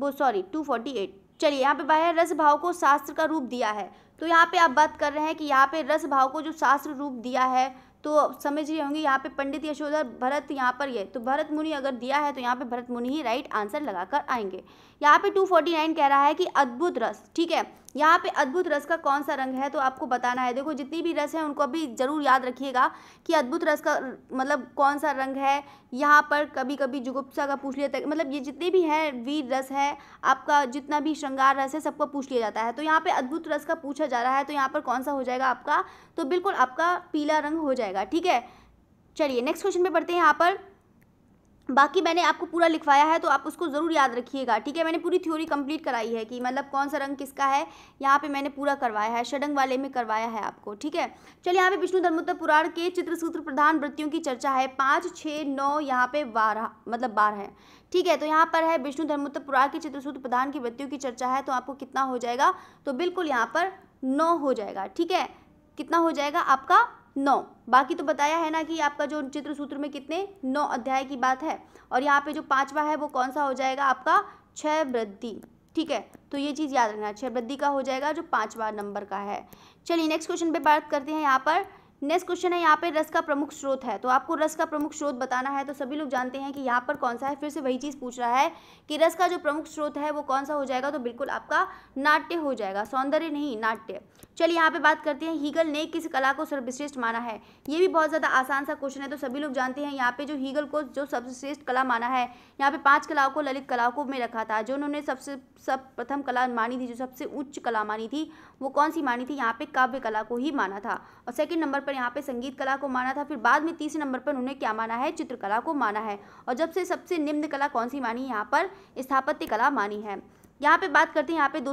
वो सॉरी टू चलिए यहाँ पे बाहर रस भाव को शास्त्र का रूप दिया है तो यहाँ पे आप बात कर रहे हैं कि यहाँ पे रस भाव को जो शास्त्र रूप दिया है तो समझ रही होंगे यहाँ पे पंडित यशोधर भरत यहाँ पर ये तो भरत मुनि अगर दिया है तो यहाँ पे भरत मुनि ही राइट आंसर लगाकर आएंगे यहाँ पे 249 कह रहा है कि अद्भुत रस ठीक है यहाँ पे अद्भुत रस का कौन सा रंग है तो आपको बताना है देखो जितनी भी रस है उनको अभी ज़रूर याद रखिएगा कि अद्भुत रस का मतलब कौन सा रंग है यहाँ पर कभी कभी जुगुप्सा का पूछ लिया जाता मतलब ये जितने भी हैं वीर रस है आपका जितना भी श्रृंगार रस है सबको पूछ लिया जाता है तो यहाँ पर अद्भुत रस का पूछा जा रहा है तो यहाँ पर कौन सा हो जाएगा आपका तो बिल्कुल आपका पीला रंग हो जाएगा ठीक है चलिए नेक्स्ट क्वेश्चन पे पढ़ते हैं यहाँ पर बाकी मैंने आपको पूरा लिखवाया है तो आप उसको ज़रूर याद रखिएगा ठीक है मैंने पूरी थ्योरी कंप्लीट कराई है कि मतलब कौन सा रंग किसका है यहाँ पे मैंने पूरा करवाया है षडंग वाले में करवाया है आपको ठीक है चलिए यहाँ पे विष्णु धर्मोत्तर पुराण के चित्रसूत्र प्रधान वृत्तियों की चर्चा है पाँच छः नौ यहाँ पे बारह मतलब बारह है ठीक है तो यहाँ पर है विष्णु धर्मोत्तर पुराण के चित्रसूत्र प्रधान की वृत्तियों की चर्चा है तो आपको कितना हो जाएगा तो बिल्कुल यहाँ पर नौ हो जाएगा ठीक है कितना हो जाएगा आपका नौ बाकी तो बताया है ना कि आपका जो चित्र सूत्र में कितने नौ अध्याय की बात है और यहाँ पे जो पांचवा है वो कौन सा हो जाएगा आपका छ वृद्धि ठीक है तो ये चीज़ याद रखना छह वृद्धि का हो जाएगा जो पांचवा नंबर का है चलिए नेक्स्ट क्वेश्चन पे बात करते हैं यहाँ पर नेक्स्ट क्वेश्चन है यहाँ पे रस का प्रमुख स्रोत है तो आपको रस का प्रमुख स्रोत बताना है तो सभी लोग जानते हैं कि यहाँ पर कौन सा है फिर से वही चीज़ पूछ रहा है कि रस का जो प्रमुख स्रोत है वो कौन सा हो जाएगा तो बिल्कुल आपका नाट्य हो जाएगा सौंदर्य नहीं नाट्य चलिए यहाँ पे बात करते हैं हीगल ने किस कला को सर्वश्रेष्ठ माना है ये भी बहुत ज़्यादा आसान सा क्वेश्चन है तो सभी लोग जानते हैं यहाँ पे जो हीगल को जो सर्वश्रेष्ठ कला माना है यहाँ पे पांच कलाओं को ललित कलाओं को में रखा था जो उन्होंने सबसे सब प्रथम कला मानी थी जो सबसे उच्च कला मानी थी वो कौन सी मानी थी यहाँ पे काव्य कला को ही माना था और सेकेंड नंबर पर पर यहाँ पे संगीत कला को माना था फिर बाद में तीसरे नंबर पर उन्होंने क्या माना है चित्रकला को माना है और जब से सबसे निम्न कला कौन सी मानी यहाँ पर स्थापत्य कला मानी है यहाँ पे बात करते हैं यहाँ पे दो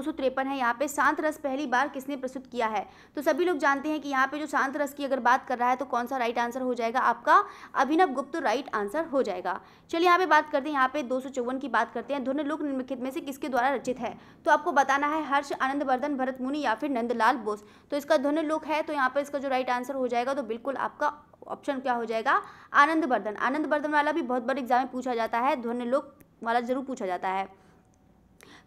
है यहाँ पे शांत रस पहली बार किसने प्रस्तुत किया है तो सभी लोग जानते हैं कि यहाँ पे जो शांत रस की अगर बात कर रहा है तो कौन सा राइट आंसर हो जाएगा आपका अभिनव गुप्त राइट आंसर हो जाएगा चलिए यहाँ पे बात करते हैं यहाँ पे दो की बात करते हैं धुन लोक निम्नलिखित में से किसके द्वारा रचित है तो आपको बताना है हर्ष आनंदवर्धन भरत मुनि या फिर नंदलाल बोस तो इसका धुन लोक है तो यहाँ पर इसका जो राइट आंसर हो जाएगा तो बिल्कुल आपका ऑप्शन क्या हो जाएगा आनंदवर्धन आनंदवर्धन वाला भी बहुत बड़े एग्जाम में पूछा जाता है ध्वनि लोक वाला जरूर पूछा जाता है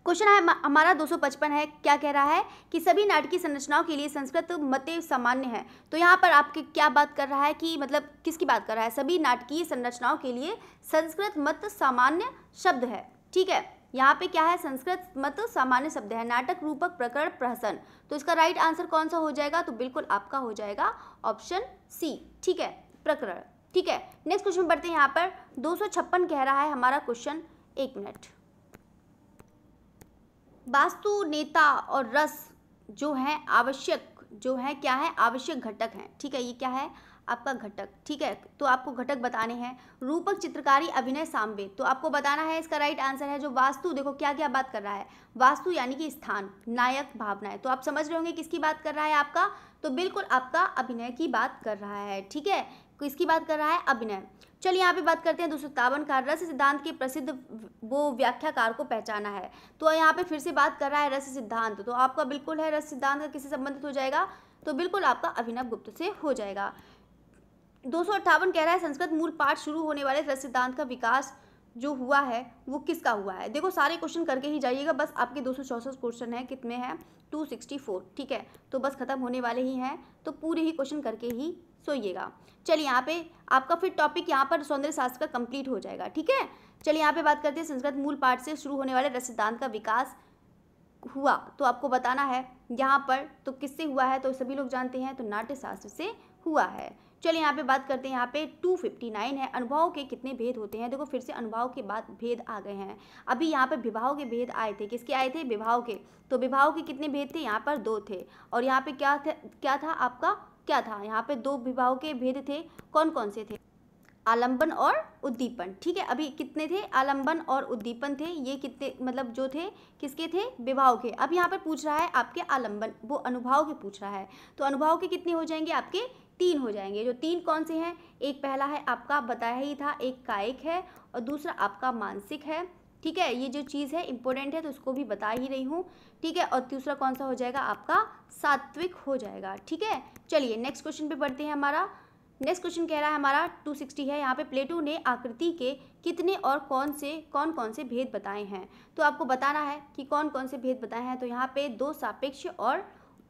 क्वेश्चन है हमारा 255 है क्या कह रहा है कि सभी नाटकीय संरचनाओं के लिए संस्कृत मते सामान्य है तो यहाँ पर आपके क्या बात कर रहा है कि मतलब किसकी बात कर रहा है सभी नाटकीय संरचनाओं के लिए संस्कृत मत सामान्य शब्द है ठीक है यहाँ पे क्या है संस्कृत मत सामान्य शब्द है नाटक रूपक प्रकरण प्रहसन तो इसका राइट आंसर कौन सा हो जाएगा तो बिल्कुल आपका हो जाएगा ऑप्शन सी ठीक है प्रकरण ठीक है नेक्स्ट क्वेश्चन बढ़ते हैं यहाँ पर दो कह रहा है हमारा क्वेश्चन एक मिनट वास्तु नेता और रस जो है आवश्यक जो है क्या है आवश्यक घटक हैं ठीक है ये क्या है आपका घटक ठीक है तो आपको घटक बताने हैं रूपक चित्रकारी अभिनय सांबे तो आपको बताना है इसका राइट आंसर है जो वास्तु देखो क्या क्या बात कर रहा है वास्तु यानी कि स्थान नायक भावनाएं तो आप समझ रहे होंगे किसकी बात कर रहा है आपका तो बिल्कुल आपका अभिनय की बात कर रहा है ठीक है किसकी बात कर रहा है अभिनय चलिए यहाँ पे बात करते हैं दो सौ सत्तावन का रस सिद्धांत के प्रसिद्ध वो व्याख्याकार को पहचाना है तो यहाँ पे फिर से बात कर रहा है रस सिद्धांत तो आपका बिल्कुल है रस सिद्धांत का किससे संबंधित हो जाएगा तो बिल्कुल आपका अभिनव गुप्त से हो जाएगा दो कह रहा है संस्कृत मूल पाठ शुरू होने वाले रस सिद्धांत का विकास जो हुआ है वो किसका हुआ है देखो सारे क्वेश्चन करके ही जाइएगा बस आपके दो क्वेश्चन है कितने हैं 264 ठीक है तो बस ख़त्म होने वाले ही हैं तो पूरे ही क्वेश्चन करके ही सोइएगा चलिए यहाँ पे आपका फिर टॉपिक यहाँ पर सौंदर्य शास्त्र का कंप्लीट हो जाएगा ठीक है चलिए यहाँ पे बात करते हैं संस्कृत मूल पाठ से शुरू होने वाले रस सिद्धांत का विकास हुआ तो आपको बताना है यहाँ पर तो किससे हुआ है तो सभी लोग जानते हैं तो नाट्य शास्त्र से हुआ है चलिए यहाँ पे बात करते हैं यहाँ पे 259 है अनुभव के कितने भेद होते हैं देखो फिर से अनुभव के बाद भेद आ गए हैं अभी यहाँ पे विभाव के भेद आए थे किसके आए थे विभाव के तो विभाव के कितने भेद थे यहाँ पर दो थे और यहाँ पे क्या था क्या था आपका क्या था यहाँ पे दो विभाव के भेद थे कौन कौन से थे आलंबन और उद्दीपन ठीक है अभी कितने थे आलंबन और उद्दीपन थे ये कितने मतलब जो थे किसके थे विभाव के अब यहाँ पर पूछ रहा है आपके आलंबन वो अनुभाव के पूछ रहा है तो अनुभाव के कितने हो जाएंगे आपके तीन हो जाएंगे जो तीन कौन से हैं एक पहला है आपका बताया ही था एक कायिक है और दूसरा आपका मानसिक है ठीक है ये जो चीज़ है इंपॉर्टेंट है तो उसको भी बता ही रही हूँ ठीक है और तीसरा कौन सा हो जाएगा आपका सात्विक हो जाएगा ठीक है चलिए नेक्स्ट क्वेश्चन पे बढ़ते हैं हमारा नेक्स्ट क्वेश्चन कह रहा है हमारा 260 है यहाँ पे प्लेटो ने आकृति के कितने और कौन से कौन कौन से भेद बताए हैं तो आपको बताना है कि कौन कौन से भेद बताए हैं तो यहाँ पे दो सापेक्ष और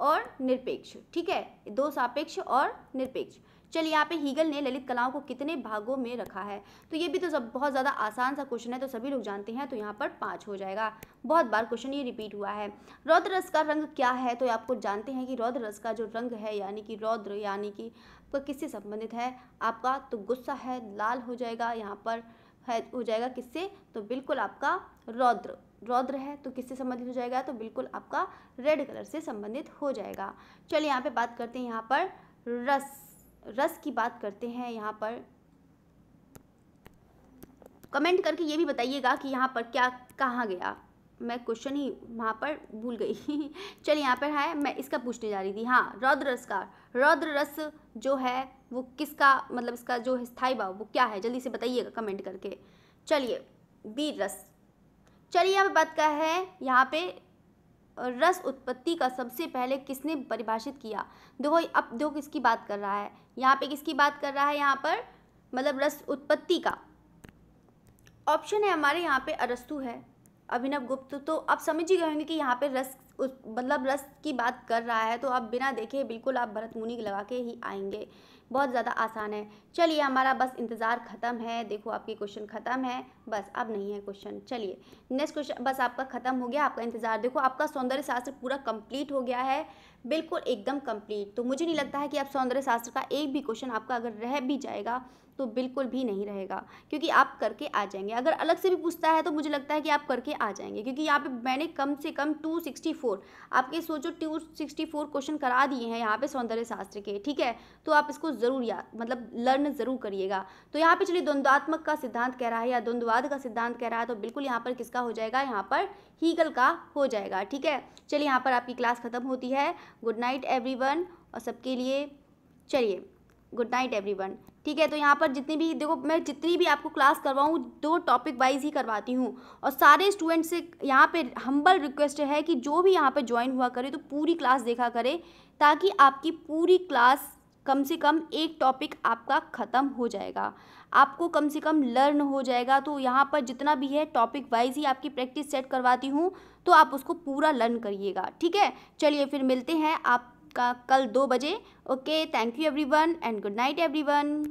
और निरपेक्ष ठीक है दो सापेक्ष और निरपेक्ष चलिए यहाँ पे हीगल ने ललित कलाओं को कितने भागों में रखा है तो ये भी तो सब बहुत ज़्यादा आसान सा क्वेश्चन है तो सभी लोग जानते हैं तो यहाँ पर पाँच हो जाएगा बहुत बार क्वेश्चन ये रिपीट हुआ है रौद्र रस का रंग क्या है तो आपको जानते हैं कि रौद्र रस का जो रंग है यानी कि रौद्र यानी कि आपका किससे संबंधित है आपका तो गुस्सा है लाल हो जाएगा यहाँ पर है हो जाएगा किससे तो बिल्कुल आपका रौद्र रौद्र है तो किससे संबंधित हो जाएगा तो बिल्कुल आपका रेड कलर से संबंधित हो जाएगा चलिए यहाँ पे बात करते हैं यहाँ पर रस रस की बात करते हैं यहाँ पर कमेंट करके ये भी बताइएगा कि यहाँ पर क्या कहाँ गया मैं क्वेश्चन ही वहाँ पर भूल गई चलिए यहाँ पर है मैं इसका पूछने जा रही थी हाँ रौद्र रस का रौद्र रस जो है वो किसका मतलब इसका जो स्थाई भाव वो क्या है जल्दी से बताइएगा कमेंट करके चलिए वीर रस चलिए यहाँ बात का है यहाँ पे रस उत्पत्ति का सबसे पहले किसने परिभाषित किया देखो अब देखो किसकी बात कर रहा है यहाँ पे किसकी बात कर रहा है यहाँ पर मतलब रस उत्पत्ति का ऑप्शन है हमारे यहाँ पे अरस्तु है अभिनव गुप्त तो आप समझ ही गए होंगे कि यहाँ पे रस मतलब रस की बात कर रहा है तो आप बिना देखे बिल्कुल आप भरत मुनि लगा के ही आएंगे बहुत ज़्यादा आसान है चलिए हमारा बस इंतज़ार ख़त्म है देखो आपकी क्वेश्चन ख़त्म है बस अब नहीं है क्वेश्चन चलिए नेक्स्ट क्वेश्चन बस आपका ख़त्म हो गया आपका इंतज़ार देखो आपका सौंदर्य शास्त्र पूरा कंप्लीट हो गया है बिल्कुल एकदम कंप्लीट तो मुझे नहीं लगता है कि अब सौंदर्य शास्त्र का एक भी क्वेश्चन आपका अगर रह भी जाएगा तो बिल्कुल भी नहीं रहेगा क्योंकि आप करके आ जाएंगे अगर अलग से भी पूछता है तो मुझे लगता है कि आप करके आ जाएंगे क्योंकि यहाँ पे मैंने कम से कम 264 आपके सोचो 264 क्वेश्चन करा दिए हैं यहाँ पे सौंदर्य शास्त्र के ठीक है तो आप इसको ज़रूर याद मतलब लर्न ज़रूर करिएगा तो यहाँ पे चलिए द्वंद्वात्मक का सिद्धांत कह रहा है या द्वंद्वाद का सिद्धांत कह रहा है तो बिल्कुल यहाँ पर किसका हो जाएगा यहाँ पर हीगल का हो जाएगा ठीक है चलिए यहाँ पर आपकी क्लास ख़त्म होती है गुड नाइट एवरी और सबके लिए चलिए गुड नाइट एवरीवन ठीक है तो यहाँ पर जितनी भी देखो मैं जितनी भी आपको क्लास करवाऊँ दो टॉपिक वाइज ही करवाती हूँ और सारे स्टूडेंट से यहाँ पे हम्बल रिक्वेस्ट है कि जो भी यहाँ पे ज्वाइन हुआ करे तो पूरी क्लास देखा करे ताकि आपकी पूरी क्लास कम से कम एक टॉपिक आपका ख़त्म हो जाएगा आपको कम से कम लर्न हो जाएगा तो यहाँ पर जितना भी है टॉपिक वाइज ही आपकी प्रैक्टिस सेट करवाती हूँ तो आप उसको पूरा लर्न करिएगा ठीक है चलिए फिर मिलते हैं आप का कल दो बजे okay thank you everyone and good night everyone